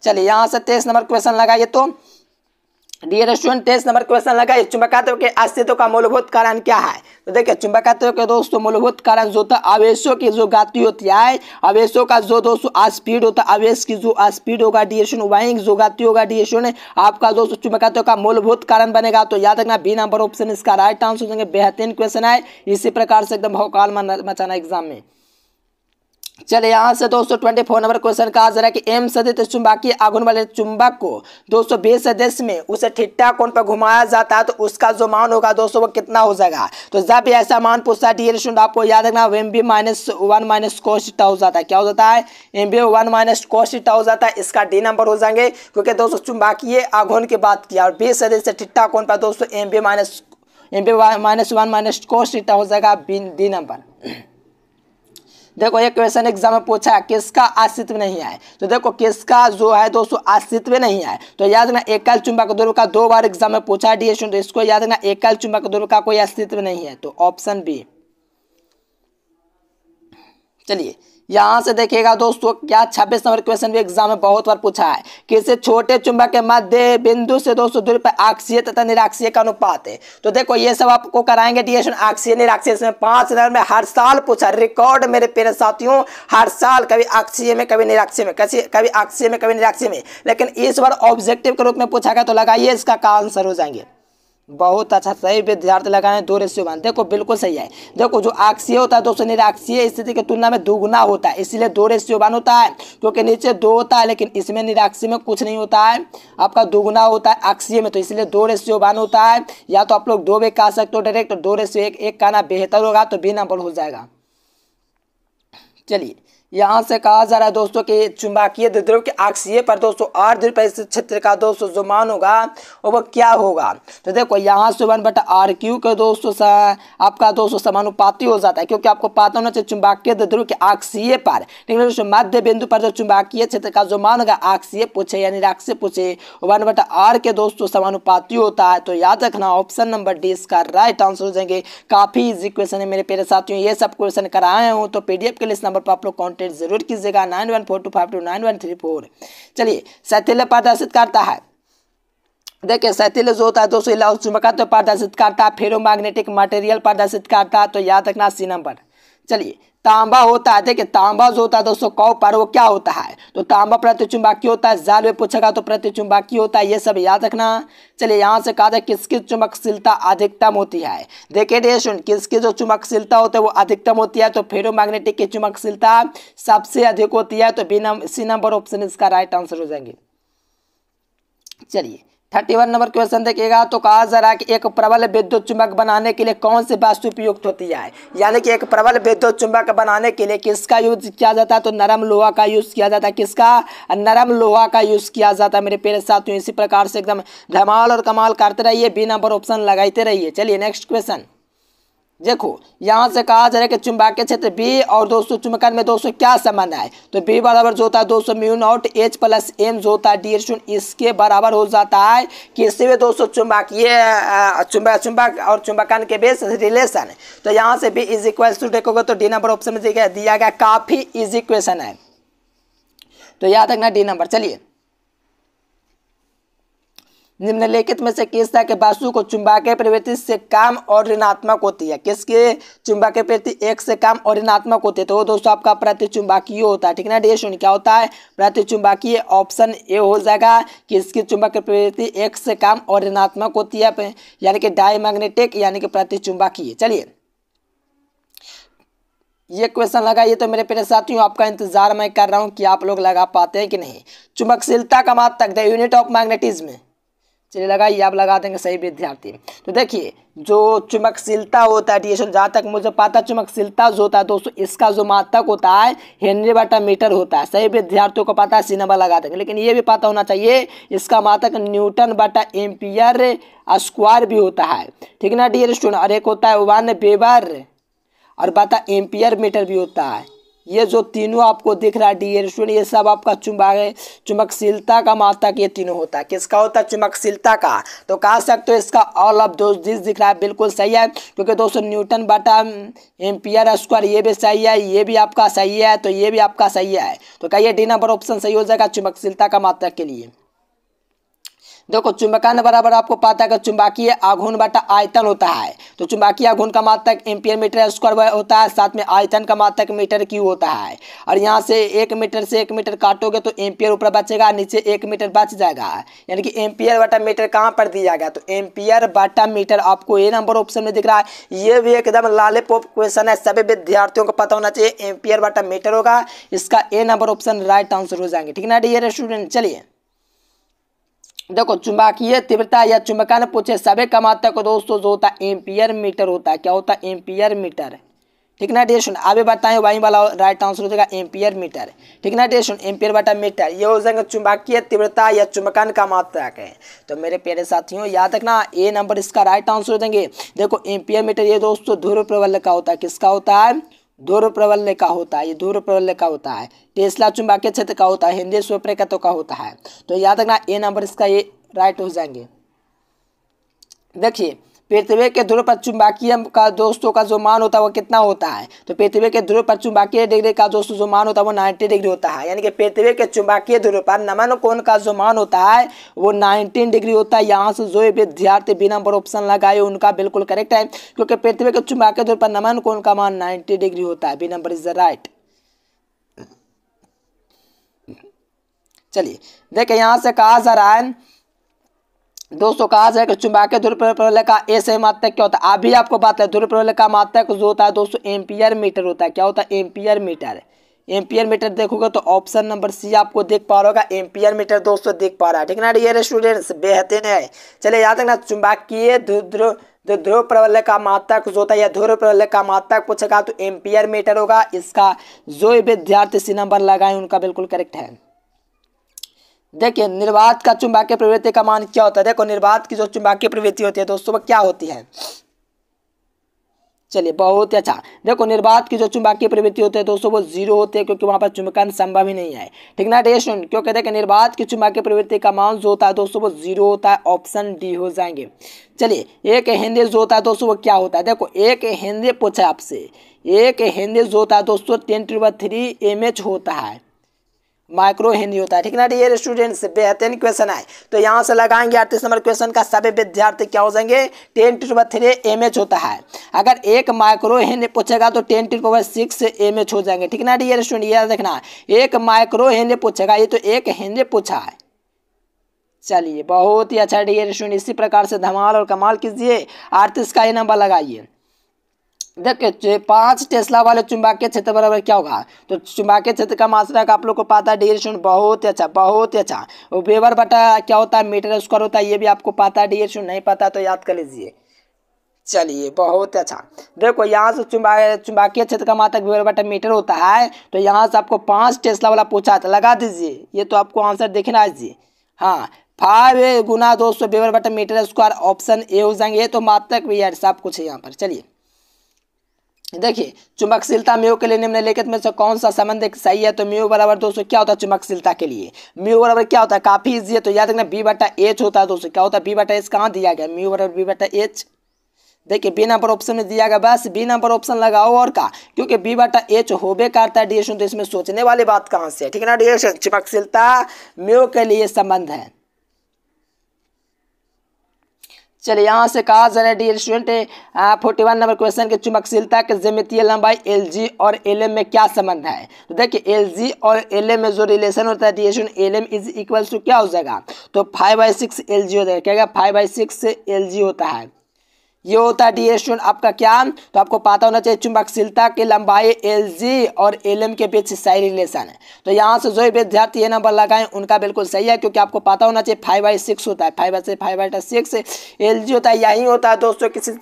A: चलिए यहाँ से तेईस नंबर क्वेश्चन लगाइए तो डियर स्टूडेंट तेईस नंबर क्वेश्चन लगा है चुंबकत्व के अस्तित्व का मूलभूत कारण क्या है तो देखिए चुंबकत्व के दोस्तों मूलभूत कारण जो था आवेशों की जो गति होती है आवेशों का जो दोस्तों स्पीड होता है आवेश की जो स्पीड होगा डिएशन वाइंग जो गति होगा डिएशन आपका दोस्तों चुंबकत्व का मूलभूत कारण बनेगा तो याद रखना बी नंबर ऑप्शन इसका राइट आंसर देंगे बेहतरीन क्वेश्चन है इसी प्रकार से एकदम भौकाल मचाना एग्जाम में चले यहाँ से दोस्तों ट्वेंटी फोर नंबर क्वेश्चन का आंसर है कि एम सदित चुंबकीय आघूर्ण वाले चुंबक को दोस्तों बे सदस्य में उसे ठिट्टा कोण पर घुमाया जाता है तो उसका जो मान होगा दोस्तों वो कितना हो जाएगा तो जब ऐसा मान पूछता डी स्टूडेंट आपको याद रखना M B minus one minus cos theta हो जाता है क्या हो जाता है M B one minus cos theta हो जाता है इसका डी नंबर हो जाएंगे क्योंकि दोस्तों चुंबकीय आघूर्ण की बात किया और बे सदस्य ठिट्टा कोण पर दोस्तों M B minus M B minus one minus cos theta हो जाएगा बी डी नंबर देखो ये क्वेश्चन एग्जाम में पूछा है किसका अस्तित्व नहीं है तो देखो किसका जो है दोस्तों अस्तित्व नहीं है तो याद रखना एकल चुंबक ध्रुव का दो बार एग्जाम में पूछा है डी तो इसको याद रखना एकल चुंबक ध्रुव का कोई अस्तित्व नहीं है तो ऑप्शन बी चलिए यहाँ से देखिएगा दोस्तों क्या छब्बीस नंबर क्वेश्चन भी एग्जाम में बहुत बार पूछा है किसी छोटे चुंबक के मध्य बिंदु से दोस्तों दूरी पर आक्षीय तथा निराक्षीय का अनुपात है तो देखो ये सब आपको कराएंगे डिएशन आक्षीय निराक्षीय इसमें पांच नंबर में हर साल पूछा रिकॉर्ड मेरे पेरे साथियों हर साल कभी आक्षीय में कभी निराक्षीय में कभी कभी अक्षीय में कभी निराक्षीय में लेकिन इस बार ऑब्जेक्टिव के रूप में पूछा गया तो लगाइए इसका आंसर हो जाएंगे बहुत अच्छा सही विद्यार्थी है दो रेशियो वन देखो बिल्कुल सही है देखो जो आक्सीय होता है दोस्तों निराक्षीय स्थिति की तुलना में दुगुना होता है इसलिए दो रेशियो वन होता है क्योंकि नीचे दो होता है लेकिन इसमें निराक्षी में कुछ नहीं होता है आपका दुगुना होता है आक्सीय में तो इसलिए दो रेशियो वन होता है या तो आप लोग दो भी कह सकते हो डायरेक्ट तो दो रेशियो एक एक कहना बेहतर होगा तो बी नंबर हो जाएगा चलिए यहाँ से कहा जा रहा है दोस्तों कि चुंबकीय द्रव्य के आक्षीय पर दोस्तों आर परिस्थित क्षेत्र का दोस्तों जो मान होगा वो क्या होगा तो देखो यहाँ से वन बटा आर क्यू का दोस्तों आपका दोस्तों समानुपाती हो जाता है क्योंकि आपको पता होना चाहिए चुंबकीय द्रव्य के आक्षीय पर लेकिन दोस्तों मध्य बिंदु पर जो चुंबकीय क्षेत्र का जो मान होगा आक्षीय पूछे यानी राक्षी पूछे वन बटा आर के दोस्तों समानुपाती होता है तो याद रखना ऑप्शन नंबर डी इसका राइट आंसर हो जाएंगे काफ़ी इजी क्वेश्चन है मेरे पेरे साथियों ये सब क्वेश्चन कराए हूँ तो पीडीएफ के लिए इस नंबर पर आप लोग कॉन्टेक्ट कॉन्टेक्ट जरूर कीजिएगा nine one four two five two nine one three four चलिए सैथिल्य प्रदर्शित करता है देखिए शैथिल जो होता है दोस्तों इलाज चुमका तो प्रदर्शित करता है फेरोमैग्नेटिक मटेरियल प्रदर्शित करता है तो याद रखना सी नंबर चलिए तांबा होता है देखिए तांबा जो होता है दोस्तों कौ पर वो क्या होता है तो तांबा प्रतिचुंबाकी होता है जाल में पूछेगा तो प्रतिचुंबाकी होता है ये सब याद रखना चलिए यहाँ से कहा था किसकी चुंबकशीलता अधिकतम होती है देखिए डेशन किसकी जो चुंबकशीलता होती है वो अधिकतम होती है तो मैग्नेटिक की चुंबकशीलता सबसे अधिक होती है तो B number C number option इसका राइट आंसर हो जाएंगे चलिए थर्टी वन नंबर क्वेश्चन देखिएगा तो कहा जा रहा है कि एक प्रबल विद्युत चुंबक बनाने के लिए कौन सी वास्तु उपयुक्त होती है यानी कि एक प्रबल विद्युत चुंबक बनाने के लिए किसका यूज किया जाता है तो नरम लोहा का यूज किया जाता है किसका नरम लोहा का यूज किया जाता है मेरे पेरे साथियों इसी प्रकार से एकदम धमाल और कमाल करते रहिए बी नंबर ऑप्शन लगाते रहिए चलिए नेक्स्ट क्वेश्चन देखो यहाँ से कहा जा रहा है कि के क्षेत्र बी और दोस्तों चुंबकन में दोस्तों क्या संबंध है तो बी बराबर जो होता है दोस्तों mu naught H plus M जो होता है डी शून्य इसके बराबर हो जाता है इससे भी दोस्तों चुंबकीय चुंबक चुंबक और चुंबकन के बेस रिलेशन है तो यहाँ से बी इज इक्वल टू देखोगे तो डी नंबर ऑप्शन में दिया गया काफ़ी इजी क्वेश्चन है तो याद रखना डी नंबर चलिए निम्नलिखित में से किस तरह के वास्तु को चुंबकीय प्रवृत्ति से काम और ऋणात्मक होती है किसके चुंबकीय प्रवृत्ति एक से काम और ऋणात्मक होती है तो दोस्तों आपका प्रतिचुंबकीय होता है ठीक है ना डी शून्य क्या होता है प्रतिचुंबकीय ऑप्शन ए हो जाएगा किसकी चुंबकीय प्रवृत्ति एक से काम और ऋणात्मक होती है यानी कि मैग्नेटिक यानी कि प्रतिचुंबकीय चलिए ये क्वेश्चन लगा ये तो मेरे प्यारे साथियों आपका इंतजार मैं कर रहा हूँ कि आप लोग लगा पाते हैं कि नहीं चुंबकशीलता का मात्रक द यूनिट ऑफ मैग्नेटिज्म चलिए लगाइए आप लगा देंगे सही विद्यार्थी तो देखिए जो चुमकशीलता होता है डिएशन जहाँ तक मुझे पता चुमकशीलता जो होता है दोस्तों इसका जो मातक होता है हेनरी बटा मीटर होता है सही विद्यार्थियों को पता है सी नंबर लगा देंगे लेकिन ये भी पता होना चाहिए इसका मातक न्यूटन बटा एम्पियर स्क्वायर भी होता है ठीक ना डियर स्टूडेंट और एक होता है वन बेबर और बता एम्पियर मीटर भी होता है ये जो तीनों आपको दिख रहा है डी स्टूडेंट ये सब आपका चुंबक है चुमकशीलता का मातक ये तीनों होता है किसका होता है चुमकशीलता का तो कह सकते हो इसका ऑल ऑफ दो दिख रहा है बिल्कुल सही है क्योंकि दोस्तों न्यूटन बटा एम्पियर स्क्वायर ये भी सही है ये भी आपका सही है तो ये भी आपका सही है तो कहिए डी नंबर ऑप्शन सही हो जाएगा चुमकशीलता का मातक के लिए देखो चुंबकान बराबर आपको पता है चुंबकीय आघून बटा आयतन होता है तो चुंबकीय आघून का मात्रक एम्पियर मीटर स्क्वायर होता है साथ में आयतन का मात्रक मीटर क्यू होता है और यहाँ से एक मीटर से एक मीटर काटोगे तो एम्पियर ऊपर बचेगा नीचे एक मीटर बच जाएगा यानी कि एम्पियर बटा मीटर कहाँ पर दिया गया तो एम्पियर बटा मीटर आपको ए नंबर ऑप्शन में दिख रहा है ये भी एकदम लाले पोप क्वेश्चन है सभी विद्यार्थियों को पता होना चाहिए एम्पियर बटा मीटर होगा इसका A number option right answer हो जाएंगे ठीक है ना डियर स्टूडेंट चलिए देखो चुंबकीय तीव्रता या चुंबकन पूछे सभी का मात्रक दोस्तों जो होता है एम्पियर मीटर होता है क्या होता है एम्पियर मीटर ठीक ना डेशन अभी बताएं वहीं वाला राइट आंसर हो जाएगा एम्पियर मीटर ठीक ना डेशन एम्पियर बटा मीटर ये हो जाएगा चुंबकीय तीव्रता या चुंबकन का मात्रक है तो मेरे प्यारे साथियों याद रखना ए नंबर इसका राइट आंसर हो जाएंगे देखो एम्पियर मीटर ये दोस्तों ध्रुव प्रबल का होता है किसका होता है दोरो प्रबल्य का होता है ये दोरो प्रबल्य का होता है टेस्ला चुंबकीय क्षेत्र का होता है हिंदी स्वप्रकत्व का होता है तो याद रखना ए नंबर इसका ये राइट हो जाएंगे देखिए पृथ्वी के ध्रुव पर चुंबकीय का दोस्तों का जो मान होता है वो कितना होता है तो पृथ्वी के ध्रुव पर चुंबकीय डिग्री का दोस्तों जो मान होता है वो नाइन्टी डिग्री होता है यानी कि पृथ्वी के चुंबकीय ध्रुव पर नमन कोण का जो मान होता है वो नाइनटीन डिग्री होता है यहाँ से जो विद्यार्थी बी नंबर ऑप्शन लगाए उनका बिल्कुल करेक्ट है क्योंकि पृथ्वी के चुंबकीय ध्रुव पर नमन कोण का मान नाइन्टी डिग्री होता है B number is the right चलिए देखिए यहाँ से कहा जा रहा है दोस्तों कहा जाए कि चुंबकीय ध्रुव प्रलय का ए से मात्रक क्या होता है अभी आपको बात है ध्रुव प्रलय का मात्रक जो होता है दोस्तों एम्पियर मीटर होता है क्या होता है एम्पियर मीटर एम्पियर मीटर देखोगे तो ऑप्शन नंबर सी आपको देख पा रहा होगा एम्पियर मीटर दोस्तों देख पा रहा है ठीक ना डियर स्टूडेंट्स बेहतरीन है चलिए याद रखना चुंबकीय ध्रुव जो ध्रुव प्रबलय का मात्रक जो होता है या ध्रुव प्रबलय का मात्रक पूछेगा तो एम्पियर मीटर होगा इसका जो विद्यार्थी सी नंबर लगाए उनका बिल्कुल करेक्ट है देखिए निर्वात का चुंबकीय प्रवृत्ति का मान क्या होता है देखो निर्वात की जो चुंबकीय प्रवृत्ति होती है दोस्तों वो क्या होती है चलिए बहुत ही अच्छा देखो निर्बाध की जो चुंबकीय प्रवृत्ति होती है दोस्तों वो जीरो होते हैं क्योंकि वहाँ पर चुंबकन संभव ही नहीं है ठीक ना डेस्टूडेंट क्योंकि देखिए निर्बाध की चुंबकीय प्रवृत्ति का मान जो होता है दोस्तों वो जीरो होता है ऑप्शन डी हो जाएंगे चलिए एक हिंदी जो होता है दोस्तों वो क्या होता है देखो एक हिंदी पूछा आपसे एक हिंदी जो होता है दोस्तों टेन ट्रिपल थ्री एम होता है माइक्रो हिंदी होता है ठीक ना डियर स्टूडेंट्स बेहतरीन क्वेश्चन है तो यहाँ से लगाएंगे अड़तीस नंबर क्वेश्चन का सभी विद्यार्थी क्या हो जाएंगे ten to power three M H होता है अगर एक माइक्रो हिंदी पूछेगा तो ten to power six M H हो जाएंगे ठीक ना डी स्टूडेंट ये देखना एक माइक्रो हिंदी पूछेगा ये तो एक हिंदी पूछा है चलिए बहुत ही अच्छा डी स्टूडेंट इसी प्रकार से धमाल और कमाल कीजिए अड़तीस का ही नंबर लगाइए देखिए पांच टेस्ला वाले चुंबकीय क्षेत्र बराबर क्या होगा तो चुंबकीय क्षेत्र का मात्रा आप लोग को पता है डी एस बहुत अच्छा बहुत अच्छा वेबर बटा क्या होता है मीटर स्क्वायर होता है ये भी आपको पता है डी एस नहीं पता तो याद कर लीजिए चलिए बहुत अच्छा देखो यहाँ से चुंबा चुंबकीय क्षेत्र का मात्रक वेबर बटा मीटर होता है तो यहाँ से आपको पाँच टेस्ला वाला पूछा था लगा दीजिए ये तो आपको आंसर देखना जी हाँ फाइव गुना दो सौ वेबर बटा मीटर स्क्वायर ऑप्शन ए हो जाएंगे तो मात्रक भी सब कुछ है यहाँ पर चलिए देखिए चुंबकशीलता म्यू के लिए निम्नलिखित में से कौन सा संबंध सही है तो म्यू बराबर दोस्तों क्या होता है चुंबकशीलता के लिए म्यू बराबर क्या होता है काफी इजी है तो याद रखना बी बटा एच होता है दोस्तों क्या होता है बी बटा एच कहाँ दिया गया म्यू बराबर बी बटा एच देखिए बी नंबर ऑप्शन में दिया गया बस बी नंबर ऑप्शन लगाओ और का क्योंकि बी बटा एच होबे करता है डी तो इसमें सोचने वाली बात कहाँ से है ठीक है ना डी चुंबकशीलता म्यू के लिए संबंध है चलिए यहाँ से कहा जा रहा है dear student forty one number question के चुमकशीलता के जमितीय लंबाई एल जी और एल एम में क्या संबंध है तो देखिए एल जी और एल एम में जो रिलेशन होता है dear student L M is equal to क्या हो जाएगा तो five by six L G हो जाएगा क्या five by six L G होता है ये होता है डी स्टूडेंट आपका क्या तो आपको पता होना चाहिए चुंबकशीलता की लंबाई एल जी और एल एम के बीच सही रिलेशन है तो यहाँ से जो विद्यार्थी ये नंबर लगाएं उनका बिल्कुल सही है क्योंकि आपको पता होना चाहिए फाइव बाई सिक्स होता है फाइव से five by six L G होता है यही होता है दोस्तों किसी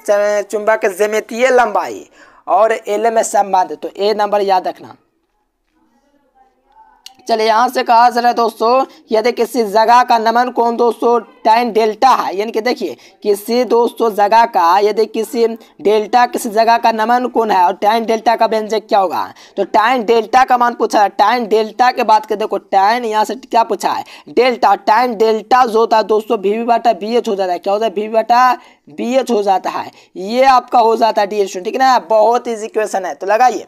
A: चुंबक है लंबाई और एल एम संबंध तो ए नंबर याद रखना चलिए यहाँ से कहा रहा है दोस्तों यदि किसी जगह का नमन कौन दोस्तों टाइन डेल्टा है यानी कि देखिए किसी दोस्तों जगह का यदि किसी डेल्टा किसी जगह का नमन कौन है और टाइन डेल्टा का व्यंजक क्या होगा तो टाइन डेल्टा का मान पूछा है टाइन डेल्टा के बात कर देखो टाइन यहाँ से क्या पूछा है डेल्टा टाइन डेल्टा जो होता है दोस्तों वी बाटा बी एच हो जाता है क्या होता है वी बाटा बी एच हो जाता है ये आपका हो जाता है डी एच ठीक है ना बहुत इजी क्वेश्चन है तो लगाइए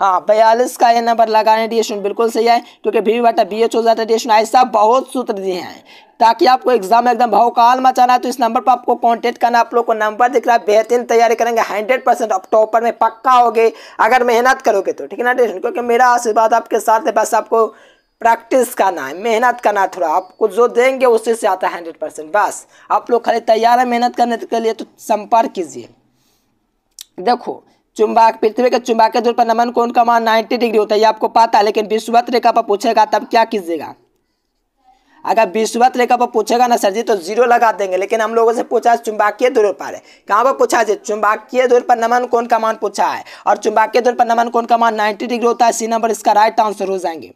A: हाँ बयालीस का ये नंबर लगाने डिएशन बिल्कुल सही है क्योंकि वी बटा बी एच हो जाता है डिएशन ऐसा बहुत सूत्र दिए हैं ताकि आपको एग्जाम में एकदम भौकाल मचाना है तो इस नंबर पर आपको कांटेक्ट करना आप लोग को नंबर दिख रहा है बेहतरीन तैयारी करेंगे हंड्रेड परसेंट आप टॉपर में पक्का होगे अगर मेहनत करोगे तो ठीक है ना डिएशन क्योंकि मेरा आशीर्वाद आपके साथ है बस आपको प्रैक्टिस करना है मेहनत करना है थोड़ा आपको जो देंगे उसी से आता है हंड्रेड परसेंट बस आप लोग खाली तैयार है मेहनत करने के लिए तो संपर्क कीजिए देखो चुंबक पृथ्वी के चुंबक के दूर पर नमन कोण का मान 90 डिग्री होता है ये आपको पता है लेकिन विश्ववत रेखा पर पूछेगा तब क्या कीजिएगा अगर विश्ववत रेखा पर पूछेगा ना सर जी तो जीरो लगा देंगे लेकिन हम लोगों से पूछा है चुंबकीय दूर पर है कहाँ पर पूछा जी चुंबकीय दूर पर नमन कोण का मान पूछा है और चुंबकीय दूर पर नमन कोण का मान नाइन्टी डिग्री होता है सी नंबर इसका राइट आंसर हो जाएंगे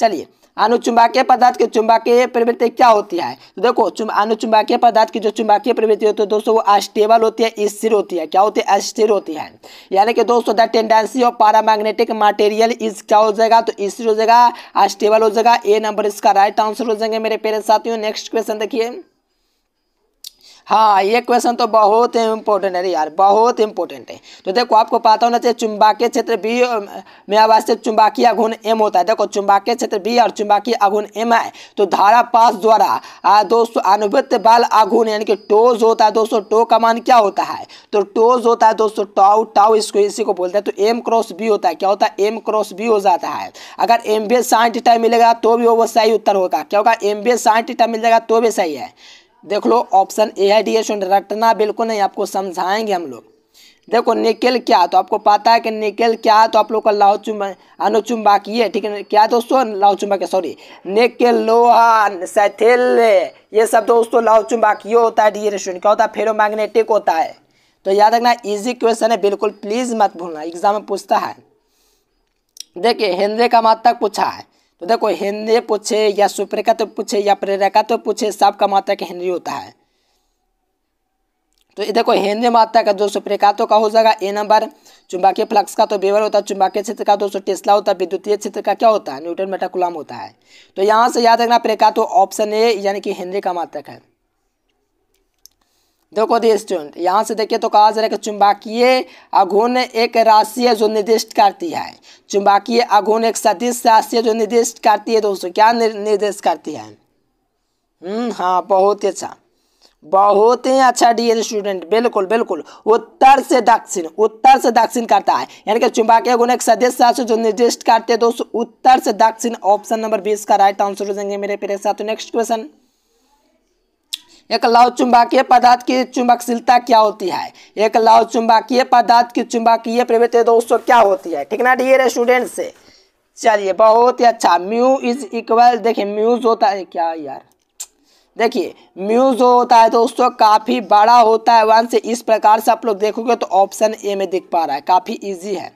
A: चलिए अनुचुंबकीय पदार्थ की चुंबकीय प्रवृत्ति क्या होती है तो देखो अनुचुंबकीय पदार्थ की जो चुंबकीय प्रवृत्ति होती है दोस्तों वो अस्टेबल होती है स्थिर होती है क्या होती है स्थिर होती है यानी कि दोस्तों the tendency of paramagnetic material is क्या हो जाएगा तो स्थिर हो जाएगा अस्टेबल हो जाएगा ए नंबर इसका राइट आंसर हो जाएंगे मेरे पेरेंट्स साथियों नेक्स्ट क्वेश्चन देखिए हाँ ये क्वेश्चन तो बहुत इंपॉर्टेंट है यार बहुत इंपॉर्टेंट है तो देखो आपको पता होना चाहिए चुंबाकीय क्षेत्र बी में आवासीय चुंबाकीय अघुन एम होता है देखो चुंबाकीय क्षेत्र बी और चुंबाकीय अघुन एम है तो धारा पास द्वारा दोस्तों अनुवृत्त बाल अघुन यानी कि टोज होता है दोस्तों टो का मान क्या होता है तो टोज होता है दोस्तों टाउ टाउ इसको इसी को बोलते हैं तो एम क्रॉस बी होता है क्या होता है एम क्रॉस बी हो जाता है अगर एम बी साठ मिलेगा तो भी वो सही उत्तर होगा क्या होगा एम बी साठ मिल जाएगा तो भी सही है देख लो ऑप्शन ए है डी स्टूडेंट रटना बिल्कुल नहीं आपको समझाएंगे हम लोग देखो निकेल क्या तो आपको पता है कि निकेल क्या है तो आप लोग का लाहु चुंबा है ठीक है क्या दोस्तों लाहु चुंबकीय सॉरी निकेल लोहा सैथिल ये सब दोस्तों लाहु चुंबाकीय होता है डी रेस्टोरेंट क्या होता है मैग्नेटिक होता है तो याद रखना इजी क्वेश्चन है बिल्कुल प्लीज़ मत भूलना एग्जाम में पूछता है देखिए हिंदी का मत तक पूछा है तो देखो हेनरे पूछे या सुप्रेखा तो पूछे या प्रेरका तो पूछे सबका मात्रक हेनरी होता है तो देखो हेनरी मात्रा का दो सौ तो का हो जाएगा ए नंबर चुंबकीय फ्लक्स का तो बेवर होता है चुंबकीय क्षेत्र का दो सौ टेस्ला होता है विद्युतीय क्षेत्र का क्या होता है न्यूटन मेटाकुलम होता है तो यहाँ से याद रखना तो ऑप्शन ए यानी कि हेनरी का मात्रक है देखो दिए स्टूडेंट यहाँ से देखिए तो कहा जा रहा है कि चुंबकीय आघूर्ण एक राशि है जो निर्दिष्ट करती है चुंबकीय आघूर्ण एक सदिश राशि है जो निर्दिष्ट करती है दोस्तों क्या निर्देश करती है हम्म हाँ बहुत ही अच्छा बहुत ही अच्छा डी स्टूडेंट बिल्कुल बिल्कुल उत्तर से दक्षिण उत्तर से दक्षिण करता है यानी कि चुंबकीय गुण एक सदस्य राशि जो निर्दिष्ट करते हैं दोस्तों उत्तर से दक्षिण ऑप्शन नंबर बीस का राइट आंसर हो जाएंगे मेरे प्रेक्षा साथ नेक्स्ट क्वेश्चन एक लव चुंबकीय पदार्थ की चुंबकशीलता क्या होती है एक लव चुंबकीय पदार्थ की चुंबकीय प्रवृत्ति दोस्तों क्या होती है ठीक ना डियर स्टूडेंट से चलिए बहुत ही अच्छा म्यू इज इक्वल देखिए म्यूज होता है क्या यार देखिए म्यू जो होता है दोस्तों काफ़ी बड़ा होता है वन से इस प्रकार से आप लोग देखोगे तो ऑप्शन ए में दिख पा रहा है काफ़ी इजी है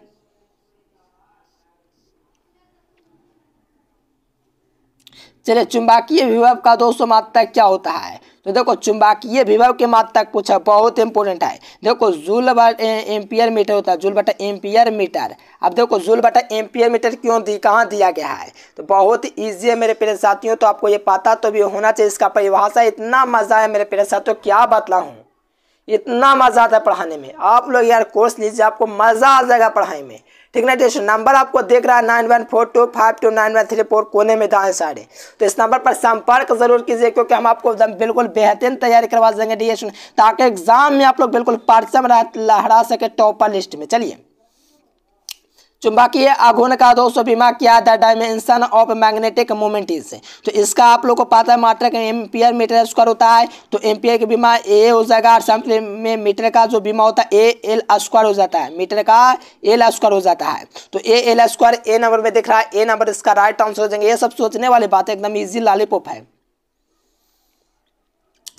A: चलिए चुंबकीय विभव का दोस्तों मात्रा क्या होता है तो देखो चुंबकीय विभव के तक पूछा बहुत इंपॉर्टेंट है देखो जूल एम्पियर मीटर होता है जूल बटा एम्पियर मीटर अब देखो जूल बटा एम्पियर मीटर क्यों दी कहाँ दिया गया है तो बहुत ईजी है मेरे पेरेंट्स साथियों तो आपको ये पता तो भी होना चाहिए इसका परिभाषा इतना मज़ा है मेरे पेरेंट्स साथियों क्या बतला हूँ इतना मज़ा आता है पढ़ाने में आप लोग यार कोर्स लीजिए आपको मज़ा आ जाएगा पढ़ाई में ठीक ना टेस्ट नंबर आपको देख रहा है nine one four two five two nine one three four कोने में दाएँ साढ़े तो इस नंबर पर संपर्क जरूर कीजिए क्योंकि हम आपको बिल्कुल बेहतरीन तैयारी करवा देंगे डी ताकि एग्जाम में आप लोग बिल्कुल परचम लहरा सके टॉपर लिस्ट में चलिए चुंबकीय आघूर्ण का दोस्तों बीमा क्या the dimension of magnetic moment is तो इसका आप लोग को पता है मात्र एम्पियर मीटर स्क्वायर होता है तो एम्पियर की बीमा ए हो जाएगा और में मीटर का जो बीमा होता है ए एल स्क्वायर हो जाता है मीटर का एल स्क्वायर हो जाता है तो A L square A number में दिख रहा है ए नंबर इसका राइट आंसर हो जाएंगे ये सब सोचने वाली बात है एकदम ईजी लाली है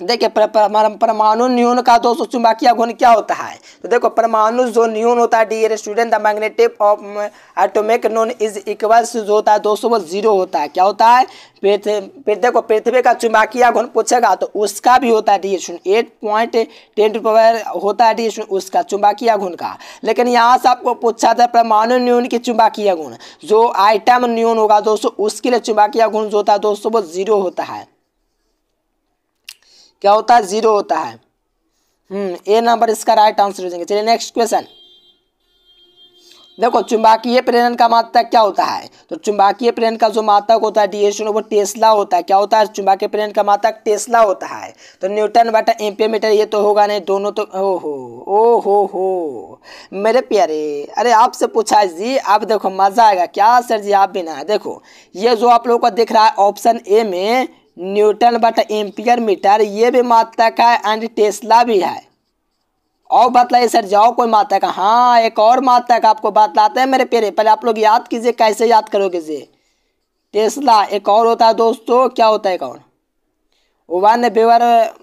A: देखिए परमाणु न्यून का सौ चुंबकीय गुण क्या होता है तो देखो परमाणु जो न्यून होता है dear student the magnetic of atomic known is equals जो होता है दो वो जीरो होता है क्या होता है फिर देखो पृथ्वी का चुंबकीय गुण पूछेगा तो उसका भी होता है dear student eight point ten to power होता है डियर स्टूडेंट उसका चुंबकीय गुण का लेकिन यहाँ से आपको पूछा था परमाणु न्यून की चुंबकीय गुण जो आइटम न्यून होगा दोस्तों उसके लिए चुंबकीय गुण जो होता है दोस्तों वो जीरो होता है क्या होता है जीरो होता है ए हम्म, नंबर इसका राइट आंसर हो जाएंगे चलिए नेक्स्ट क्वेश्चन देखो चुंबकीय प्रेरण का मात्रक क्या होता है तो चुंबकीय प्रेरण का जो मात्रक होता है डीएसओ वो टेस्ला होता है क्या होता है चुंबकीय प्रेरण का मात्रक टेस्ला होता है तो न्यूटन बटा एम्पियोमीटर ये तो होगा नहीं दोनों तो ओ हो ओ हो हो मेरे प्यारे अरे आपसे पूछा है जी आप देखो मज़ा आएगा क्या सर जी आप भी ना देखो ये जो आप लोगों का दिख रहा है ऑप्शन ए में न्यूटन बट एम्पियर मीटर ये भी मातक है एंड टेस्ला भी है और बतलाइए सर जाओ कोई मात्रक हाँ एक और मातक आपको बतलाते हैं मेरे पेरे पहले आप लोग याद कीजिए कैसे याद करोगे जी टेस्ला एक और होता है दोस्तों क्या होता है एक और वन बेवर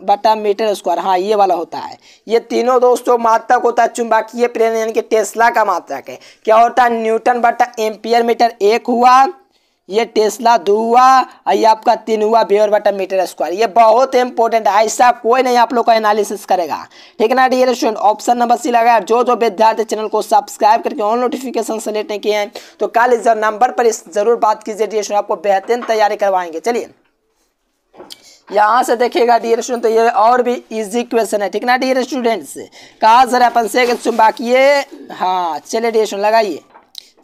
A: बटा मीटर स्क्वायर हाँ ये वाला होता है ये तीनों दोस्तों मातक होता है चुंबकीय प्रेरण यानी कि टेस्ला का मातक है क्या होता है न्यूटन बटा एम्पियर मीटर एक हुआ ये टेस्ला दो हुआ और ये आपका तीन हुआ बेयर बटा मीटर स्क्वायर ये बहुत इंपॉर्टेंट है ऐसा कोई नहीं आप लोग का एनालिसिस करेगा ठीक है ना dear student option number C लगा जो जो विद्यार्थी चैनल को सब्सक्राइब करके ऑन नोटिफिकेशन सेलेक्ट नहीं किए हैं तो कल इस नंबर पर इस जरूर बात कीजिए डियर स्टूडेंट आपको बेहतरीन तैयारी करवाएंगे चलिए यहाँ से देखिएगा डियर स्टूडेंट तो ये और भी इजी क्वेश्चन है ठीक ना डियर स्टूडेंट्स कहा जरा अपन से बाकी हाँ चलिए डियर स्टूडेंट लगाइए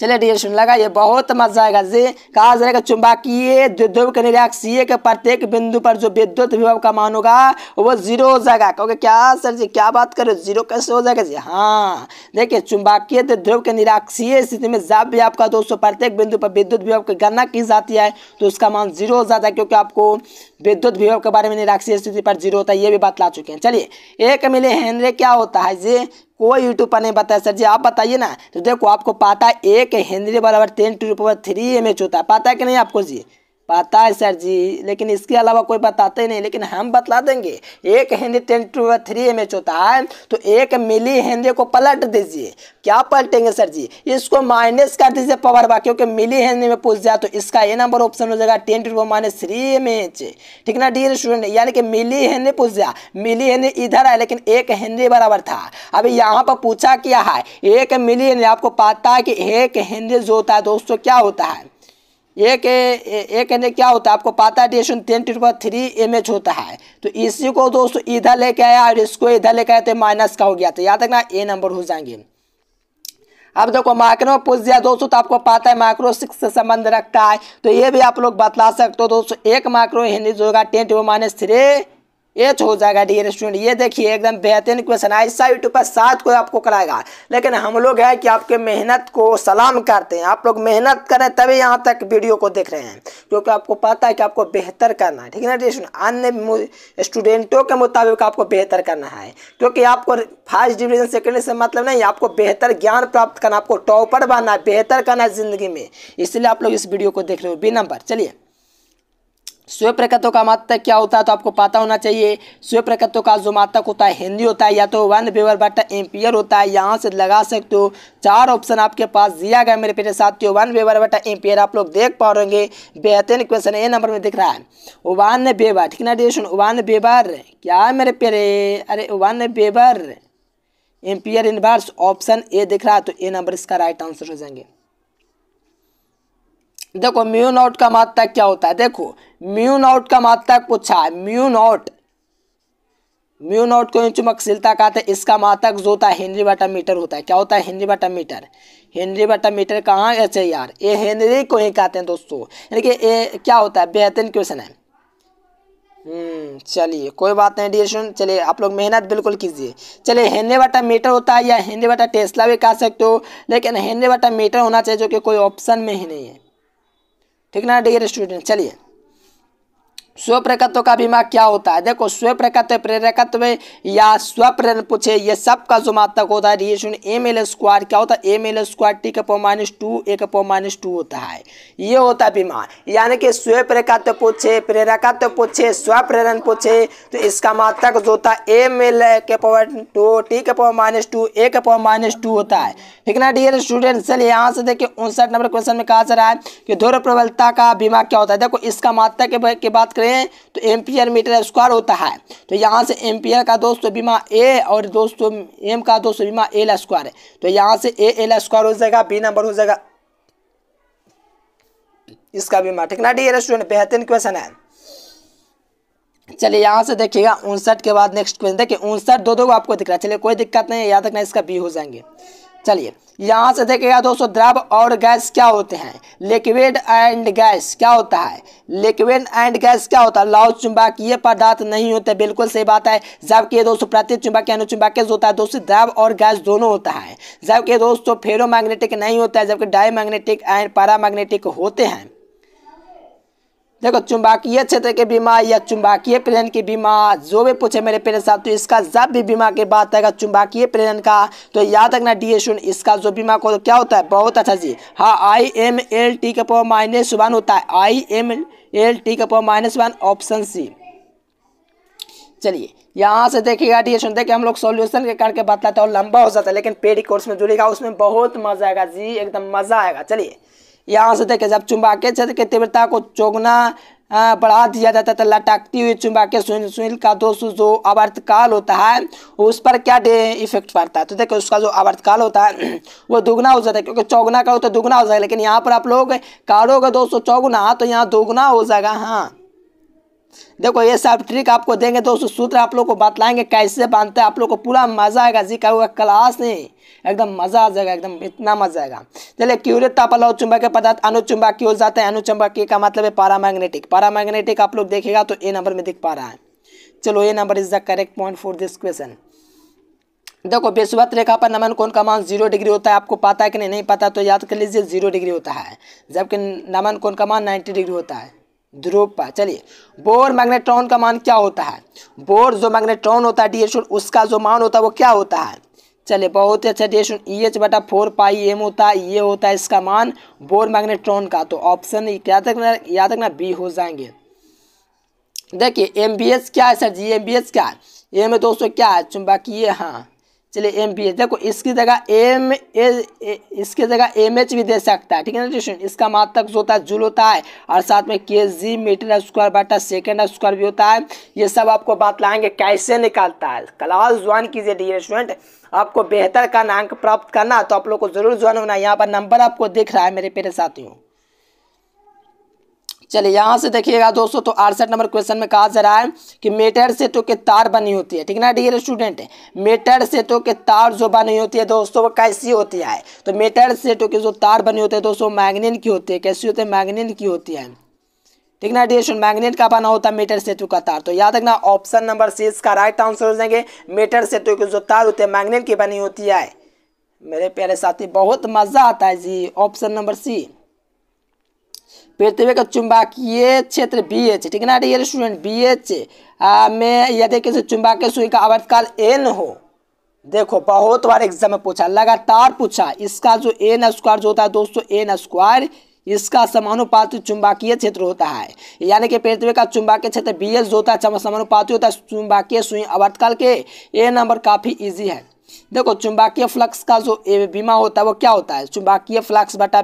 A: चले डी सुन लगा ये बहुत मजा आएगा जे कहा जाएगा चुंबकीय द्विध्रुव के निराक्षीय के प्रत्येक बिंदु पर जो विद्युत विभव का मान होगा वो जीरो हो जाएगा क्योंकि क्या सर जी क्या बात करो जीरो कैसे हो जाएगा जी हाँ देखिए चुंबकीय द्विध्रुव के निराक्षीय स्थिति में जब भी आपका दोस्तों प्रत्येक बिंदु पर विद्युत विभव की गणना की जाती है तो उसका मान जीरो हो जाता है क्योंकि आपको विद्युत विभव के बारे में निराक्षीय स्थिति पर जीरो होता है ये भी बात ला चुके हैं चलिए एक मिले हेनरे क्या होता है जे कोई यूट्यूब पर नहीं बताया सर जी आप बताइए ना तो देखो आपको पता है एक हेनरी बराबर ten to power three M H होता है पता है कि नहीं आपको जी पता है सर जी लेकिन इसके अलावा कोई बताते नहीं लेकिन हम बतला देंगे एक henry ten to three H होता है तो एक मिली हिंदी को पलट दीजिए क्या पलटेंगे सर जी इसको माइनस कर दीजिए पावर बा क्योंकि मिली हिंदी में पूछ जाए तो इसका ए नंबर ऑप्शन हो जाएगा ten to minus three H ठीक ना डी स्टूडेंट यानी कि मिली हिंदी पूछ जा मिली हिंदी इधर है लेकिन एक हिंदी बराबर था अभी यहाँ पर पूछा क्या है एक मिली हिंदी आपको पता है कि एक हिंदी जो होता है दोस्तों क्या होता है एक एक एन क्या होता है आपको पता है डेशन ten to three M H होता है तो इसी को दोस्तों इधर लेके आया और इसको इधर लेके आया तो माइनस का हो गया तो याद रखना ए नंबर हो जाएंगे अब देखो माइक्रो में पूछ दिया दोस्तों तो आपको पता है माइक्रो सिक्स से संबंध रखता है तो ये भी आप लोग बतला सकते हो दोस्तों एक माइक्रो हिंदी जो होगा ten to minus three H तो हो जाएगा डियर स्टूडेंट ये देखिए एकदम बेहतरीन क्वेश्चन है ऐसा यूट्यूब पर सात को आपको कराएगा लेकिन हम लोग है कि आपके मेहनत को सलाम करते हैं आप लोग मेहनत करें तभी यहाँ तक वीडियो को देख रहे हैं क्योंकि आपको पता है कि आपको बेहतर करना है ठीक है ना डी अन्य स्टूडेंटों के मुताबिक आपको बेहतर करना है क्योंकि आपको फर्स्ट डिविजन सेकेंड से मतलब नहीं आपको बेहतर ज्ञान प्राप्त करना आपको टॉपर बनना है बेहतर करना है ज़िंदगी में इसलिए आप लोग इस वीडियो को देख रहे हो बी नंबर चलिए स्वप्रकत्व का मात्रक क्या होता है तो आपको पता होना चाहिए स्वप्रकत्व का जो मात्रक होता है हिंदी होता है या तो वन बेवर बटा एम्पियर होता है यहाँ से लगा सकते हो चार ऑप्शन आपके पास दिया गया मेरे पेटे साथियों वन बेवर बट एम्पियर आप लोग देख पा रहे बेहतरीन क्वेश्चन ए नंबर में दिख रहा है वन बेवर ठीक ना डिशन वन बेवर क्या है मेरे पेरे अरे one weber ampere in option A दिख रहा है तो ए नंबर इसका राइट आंसर हो जाएंगे देखो म्यू नॉट का मात्रक क्या होता है देखो म्यू नॉट का मात्रक पूछा है म्यू नॉट म्यू नॉट को चुमकशीलता कहा था इसका मात्रक जो होता है हेनरी बटा मीटर होता है क्या होता है हेनरी बटा मीटर हेनरी बटा मीटर कहाँ ऐसे यार ये हेनरी को ही कहते हैं दोस्तों यानी कि ये क्या होता है बेहतरीन क्वेश्चन है हम्म, चलिए कोई बात नहीं डी स्टूडेंट चलिए आप लोग मेहनत बिल्कुल कीजिए चलिए हेनरी वाटा मीटर होता है या हेनरी वाटा टेस्ला भी कह सकते हो लेकिन हेनरी वाटा मीटर होना चाहिए जो कि कोई ऑप्शन में ही नहीं है ठीक ना डियर स्टूडेंट चलिए स्वप्रेकत्व का बीमा क्या होता है देखो प्रकत्व प्रेरकत्व या स्वप्रेरण पूछे ये सब का जो मात्रक होता है रिएशन एम एल स्क्वायर क्या होता है एम एल स्क्वायर टी के पो माइनस टू ए का पो माइनस टू होता है ये होता है बीमा यानी कि स्वप्रेकत्व पूछे प्रेरकत्व पूछे स्वप्रेरण पूछे तो इसका मात्रक जो होता है एम एल के पावर टू टी के पावर माइनस टू ए का पावर माइनस टू होता है ठीक ना डियर स्टूडेंट चलिए यहाँ से देखिए उनसठ नंबर क्वेश्चन में कहा जा रहा है कि धोर प्रबलता का बीमा क्या होता है देखो इसका मात्रक की बात करें करें तो एम्पियर मीटर स्क्वायर होता है तो यहाँ से एम्पियर का दोस्तों तो बीमा ए और दोस्तों तो एम का दोस्तों तो बीमा एल स्क्वायर है तो यहाँ से ए एल स्क्वायर हो जाएगा बी नंबर हो जाएगा इसका बीमा ठीक ना डी स्टूडेंट बेहतरीन क्वेश्चन है चलिए यहाँ से देखिएगा उनसठ के बाद नेक्स्ट क्वेश्चन देखिए उनसठ दो दो आपको दिख रहा है चलिए कोई दिक्कत नहीं याद रखना इसका बी हो जाएंगे चलिए यहाँ से देखिएगा दोस्तों द्रव और गैस क्या होते हैं लिक्विड एंड गैस क्या होता है लिक्विड एंड गैस क्या होता है लौह चुंबकीय पदार्थ नहीं होते बिल्कुल सही बात है जबकि दोस्तों प्रति चुंबकीय अनुचुंबकीय होता है दोस्तों द्रव और गैस दोनों होता है जबकि दोस्तों फेरोमैग्नेटिक नहीं होता है जबकि डायमैग्नेटिक एंड पैरामैग्नेटिक होते हैं देखो चुंबकीय क्षेत्र के बीमा या चुंबकीय प्रेरण की बीमा जो भी पूछे मेरे पेरे साहब तो इसका जब भी बीमा की बात आएगा चुंबकीय प्रेरण का तो याद रखना डी इसका जो बीमा को तो क्या होता है बहुत अच्छा जी हाँ आई एम एल टी का पॉ माइनस वन होता है आई एम एल टी का पॉ माइनस वन ऑप्शन सी चलिए यहाँ से देखिएगा डी देखिए हम लोग सोल्यूशन के करके बताते हैं और लंबा हो जाता है लेकिन पेडी कोर्स में जुड़ेगा उसमें बहुत मजा आएगा जी एकदम मजा आएगा चलिए यहाँ से देखें जब चुंबकीय क्षेत्र की तीव्रता को चोगना हाँ, बढ़ा दिया जाता है तो लटकती हुई चुंबकीय सुनील का सौ जो आवर्तकाल होता है उस पर क्या इफेक्ट पड़ता है तो देखो उसका जो आवर्तकाल होता है वो दुगना हो जाता है क्योंकि चौगुना होता तो दुगना हो जाएगा लेकिन यहाँ पर आप लोग कारोगे सौ चौगुना तो यहाँ दोगुना हो जाएगा हाँ देखो ये सब ट्रिक आपको देंगे दोस्तों सूत्र आप लोग को बतलाएंगे कैसे बांधते हैं आप लोग को पूरा मज़ा आएगा जी का होगा क्लास नहीं एकदम मज़ा आ जाएगा एकदम इतना मज़ा आएगा चलिए क्यूरेट तापल चुंबक पदार्थ अनुचुंबक ओर जाते हैं अनुचुंबक का मतलब है पारामैग्नेटिक पारामैग्नेटिक आप लोग देखेगा तो ए नंबर में दिख पा रहा है चलो A number is the correct point for this question देखो बेसुबत रेखा पर नमन कोण का मान जीरो डिग्री होता है आपको पता है कि नहीं नहीं पता तो याद कर लीजिए जीरो डिग्री होता है जबकि नमन कोण का मान नाइन्टी डिग्री होता है ध्रुव पर चलिए बोर मैग्नेट्रॉन का मान क्या होता है बोर जो मैग्नेट्रॉन होता है डी उसका जो मान होता है वो क्या होता है चलिए बहुत ही अच्छा डेशन ई एच बटा फोर पाई एम होता है ये होता है इसका मान बोर मैग्नेट्रॉन का तो ऑप्शन याद रखना याद रखना बी हो जाएंगे देखिए एम बी क्या है sir ji M B S क्या है ये में दोस्तों क्या है चुंबकीय हाँ चलिए एम पी एच देखो इसकी जगह एम ए इसकी जगह एम एच भी दे सकता है ठीक है ना स्टूडेंट इसका मात्रक होता है जूल होता है और साथ में के जी मीटर स्क्वायर बाटा सेकेंड स्क्वायर भी होता है ये सब आपको बात लाएंगे कैसे निकालता है क्लास ज्वाइन कीजिए डी स्टूडेंट आपको बेहतर का अंक प्राप्त करना तो आप लोग को जरूर ज्वाइन होना यहाँ पर नंबर आपको दिख रहा है मेरे पेरे साथियों चलिए यहाँ से देखिएगा दोस्तों तो अड़सठ नंबर क्वेश्चन में कहा जा रहा है कि मेटर सेटों के तार बनी होती है ठीक ना डियर स्टूडेंट मेटर सेटों के तार जो बनी होती है दोस्तों वो कैसी होती है तो मेटर सेटों के जो तार बनी होती है दोस्तों मैग्नेन की होती है कैसी होती है मैग्नेन की होती है ठीक ना डियर मैग्नेट का बना होता है मीटर सेतु का तार तो याद रखना ऑप्शन नंबर सी इसका राइट आंसर हो जाएंगे मीटर सेतु के जो तार होते हैं मैग्नेट की बनी होती है मेरे प्यारे साथी बहुत मज़ा आता है जी ऑप्शन नंबर सी पृथ्वी का चुंबकीय क्षेत्र बी एच ठीक है ना डियर स्टूडेंट बी एच में यदि किसी चुंबकीय सुई का आवर्तकाल एन हो देखो बहुत बार एग्जाम में पूछा लगातार पूछा इसका जो एन स्क्वायर जो होता है दोस्तों एन स्क्वायर इसका समानुपाती चुंबकीय क्षेत्र होता है यानी कि पृथ्वी का चुंबकीय क्षेत्र बी एच जो होता है समानुपाती होता है चुंबकीय सुई आवर्तकाल के ए नंबर काफ़ी ईजी है देखो चुंबकीय फ्लक्स का जो बीमा होता है वो क्या होता है चुंबकीय फ्लक्स बटा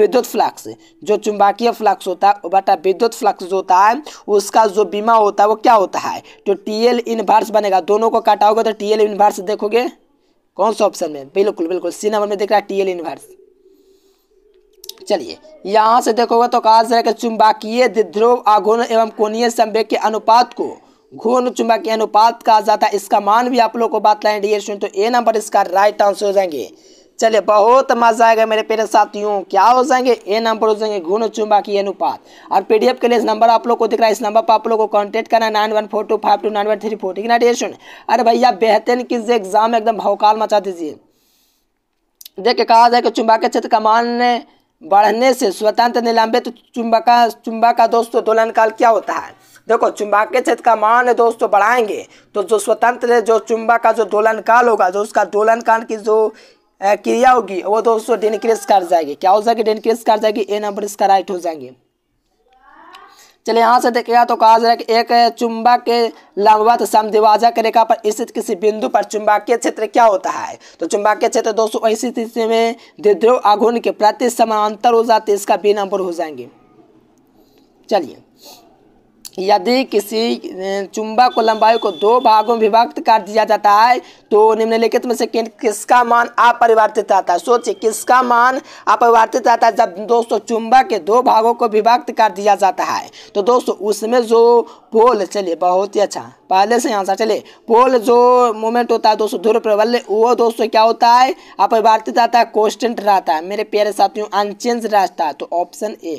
A: विद्युत फ्लक्स जो चुंबकीय फ्लक्स होता है बटा विद्युत फ्लक्स जो होता है उसका जो बीमा होता है वो क्या होता है तो टी एल इनवर्स बनेगा दोनों को काटाओगे तो टी एल इनवर्स देखोगे कौन सा ऑप्शन में बिल्कुल बिल्कुल सी नंबर में देख रहा है टी एल इनवर्स चलिए यहाँ से देखोगे तो कहा जाएगा चुंबकीय ध्रुव आघूर्ण एवं कोणीय संवेग के अनुपात को घूर्ण के अनुपात कहा जाता है इसका मान भी आप लोग को बात लाएं डियर तो ए नंबर इसका राइट आंसर हो जाएंगे चलिए बहुत मजा आएगा मेरे पेरे साथियों क्या हो जाएंगे ए नंबर हो जाएंगे घूर्ण चुंबकीय अनुपात और पीडीएफ के लिए इस नंबर आप लोग को दिख रहा है इस नंबर पर आप लोग को कॉन्टैक्ट करना nine one four two five two nine one three four ठीक है ना अरे भैया बेहतरीन कीजिए एग्जाम एकदम भौकाल मचा दीजिए देखिए कहा जाए कि चुंबकीय क्षेत्र का मान बढ़ने से स्वतंत्र निलंबित चुंबका चुंबा का दोस्तों दोलन काल क्या होता है देखो चुंबकीय क्षेत्र का मान है दोस्तों बढ़ाएंगे तो जो स्वतंत्र है जो चुंबक का जो दोलन काल होगा जो उसका दोलन काल की जो क्रिया होगी वो दोस्तों डिनक्रेस कर जाएगी क्या हो जाएगी डिनक्रेस कर जाएगी ए नंबर इसका राइट हो जाएंगे चलिए यहाँ से देखिएगा तो कहा जा रहा है कि एक चुंबक के लंबवत समद्विभाजक रेखा पर स्थित किसी बिंदु पर चुंबकीय क्षेत्र क्या होता है तो चुंबकीय क्षेत्र दोस्तों ऐसी स्थिति में द्विध्रुव आघूर्ण के प्रति समांतर हो जाते इसका बी नंबर हो जाएंगे चलिए यदि किसी चुंबक को लंबाई को दो भागों में विभक्त कर दिया जाता है तो निम्नलिखित में से किसका मान अपरिवर्तित आता है सोचिए किसका मान अपरिवर्तित आता है जब दोस्तों चुंबक के दो भागों को विभक्त कर दिया जाता है तो दोस्तों उसमें जो पोल चलिए बहुत ही अच्छा पहले से आंसर चलिए पोल जो मोमेंट होता है दोस्तों ध्रुव प्रबल वो दोस्तों क्या होता है अपरिवर्तित आता है कॉन्स्टेंट रहता है मेरे प्यारे साथियों अनचेंज रहता है तो ऑप्शन ए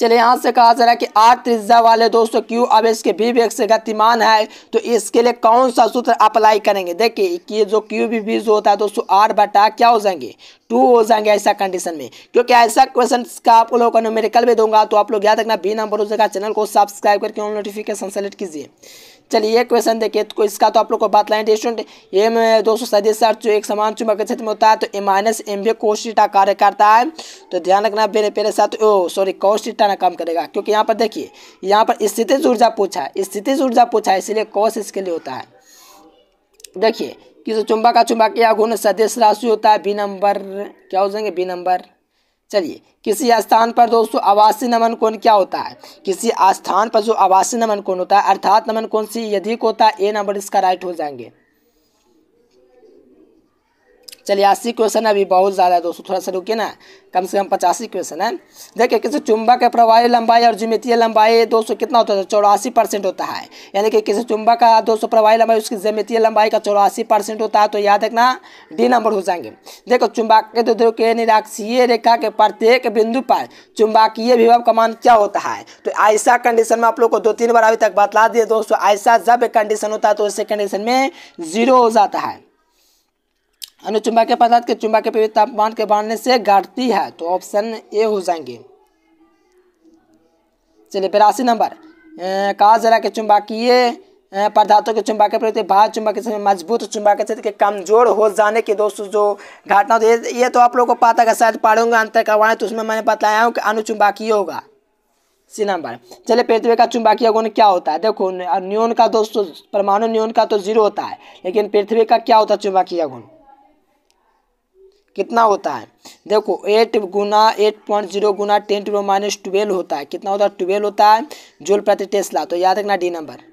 A: चलिए यहाँ से कहा जा रहा है कि आठ त्रिज्या वाले दोस्तों क्यू अब इसके भी वी से गतिमान है तो इसके लिए कौन सा सूत्र अप्लाई करेंगे देखिए कि ये जो क्यू भी बीज होता है दोस्तों आठ बटा क्या हो जाएंगे टू हो जाएंगे ऐसा कंडीशन में क्योंकि ऐसा क्वेश्चन का आप लोगों को न्यूमेरिकल भी दूंगा तो आप लोग याद रखना बी नंबर हो जाएगा चैनल को सब्सक्राइब करके नोटिफिकेशन सेलेक्ट कीजिए चलिए ये क्वेश्चन देखिए तो इसका तो आप लोग को बात लाइन स्टूडेंट एम दोस्तों सदिशार्थ जो एक समान चुंबक क्षेत्र में होता है तो ए माइनस एम भी कोशिटा कार्य करता है तो ध्यान रखना मेरे पेरे साथ ओ सॉरी कोशिटा ना काम करेगा क्योंकि यहाँ पर देखिए यहाँ पर स्थिति ऊर्जा पूछा है स्थिति ऊर्जा पूछा है इसलिए कौश इसके लिए होता है देखिए किसी चुंबक का या गुण सदस्य राशि होता है बी नंबर क्या हो जाएंगे बी नंबर चलिए किसी स्थान पर दोस्तों आवासीय नमन कोण क्या होता है किसी स्थान पर जो आवासीय नमन कोण होता है अर्थात नमन कोण सी यदि होता है ए नंबर इसका राइट हो जाएंगे चलियासी क्वेश्चन अभी बहुत ज़्यादा है दोस्तों थोड़ा सा रुकिए ना कम से कम पचासी क्वेश्चन है देखिए किसी चुंबक के प्रवाही लंबाई और ज्योमितीय लंबाई दोस्तों कितना होता है चौरासी परसेंट होता है यानी कि किसी चुंबक का दोस्तों प्रवाही लंबाई उसकी ज्योमितीय लंबाई का चौरासी परसेंट होता है तो याद रखना डी नंबर हो जाएंगे देखो के दो के निराक्षीय रेखा के प्रत्येक बिंदु पर चुंबकीय विभव का मान क्या होता है तो ऐसा कंडीशन में आप लोग को दो तीन बार अभी तक बतला दिए दोस्तों ऐसा जब कंडीशन होता है तो ऐसे कंडीशन में जीरो हो जाता है अनुचुंबकीय पदार्थ के चुंबकीय तापमान के बढ़ने से घटती है तो ऑप्शन ए हो जाएंगे चलिए बिरासी नंबर कहा जरा के चुंबकीय पदार्थों के चुंबकीय प्रति भारत चुंबकीय क्षेत्र मजबूत के क्षेत्र के कमजोर हो जाने की दोस्तों जो घटना होती है ये तो आप लोगों को पता है शायद पढ़ूंगे अंतर करवाएं तो उसमें मैंने बताया हूँ कि अनुचुंबकीय होगा सी नंबर चलिए पृथ्वी का चुंबकीय गुण क्या होता है देखो न्यून का दोस्तों परमाणु न्यून का तो जीरो होता है लेकिन पृथ्वी का क्या होता है चुंबकीय गुण कितना होता है देखो एट गुना एट पॉइंट जीरो गुना टेन टू माइनस ट्वेल्व होता है कितना होता है ट्वेल्व होता है जोल प्रति टेस्ला तो याद रखना डी नंबर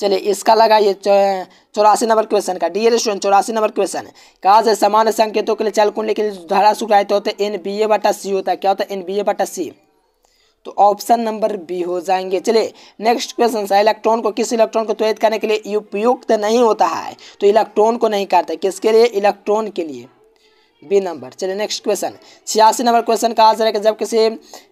A: चलिए इसका लगाइए चौरासी नंबर क्वेश्चन का डी स्टूडेंट चौरासी नंबर क्वेश्चन है कहा से सामान्य संकेतों के लिए के लिए धारा सुख तो होता है एन बी ए बटा सी होता है क्या होता है एन बी ए बटा सी तो ऑप्शन नंबर बी हो जाएंगे चलिए नेक्स्ट क्वेश्चन है इलेक्ट्रॉन को किस इलेक्ट्रॉन को त्वरित करने के लिए उपयुक्त नहीं होता है तो इलेक्ट्रॉन को नहीं करता किसके लिए इलेक्ट्रॉन के लिए बी नंबर चलिए नेक्स्ट क्वेश्चन छियासी नंबर क्वेश्चन का आंसर है कि जब किसी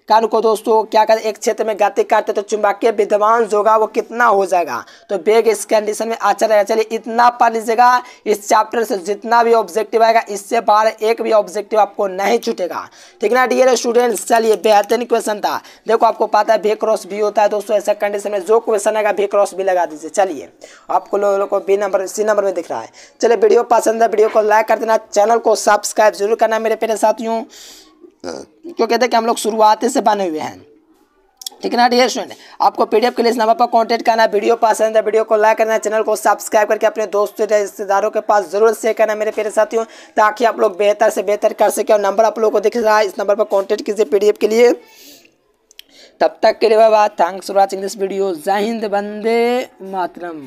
A: कान को दोस्तों क्या कर एक क्षेत्र में गति करते तो चुंबकीय विद्वान जो होगा वो कितना हो जाएगा तो बेग इस कंडीशन में अच्छा रहेगा चलिए इतना पढ़ लीजिएगा इस चैप्टर से जितना भी ऑब्जेक्टिव आएगा इससे बाहर एक भी ऑब्जेक्टिव आपको नहीं छूटेगा ठीक ना डियर स्टूडेंट्स चलिए बेहतरीन क्वेश्चन था देखो आपको पता है भे क्रॉस भी होता है दोस्तों ऐसा कंडीशन में जो क्वेश्चन आएगा भे क्रॉस भी लगा दीजिए चलिए आपको लोगों को बी नंबर सी नंबर में दिख रहा है चलिए वीडियो पसंद है वीडियो को लाइक कर देना चैनल को सब्सक्राइब सब्सक्राइब जरूर करना मेरे प्यारे साथियों क्यों कहते हैं कि हम लोग शुरुआत से बने हुए हैं ठीक है ना डियर स्टूडेंट आपको पीडीएफ के लिए इस नंबर पर कॉन्टेक्ट करना वीडियो पसंद है वीडियो को लाइक करना चैनल को सब्सक्राइब करके अपने दोस्तों रिश्तेदारों के पास जरूर शेयर करना मेरे प्यारे साथियों ताकि आप लोग बेहतर से बेहतर कर सके और नंबर आप लोग को दिख रहा है इस नंबर पर कॉन्टेक्ट कीजिए पीडीएफ के लिए तब तक के लिए बाबा thanks for watching this video जय हिंद बंदे मातरम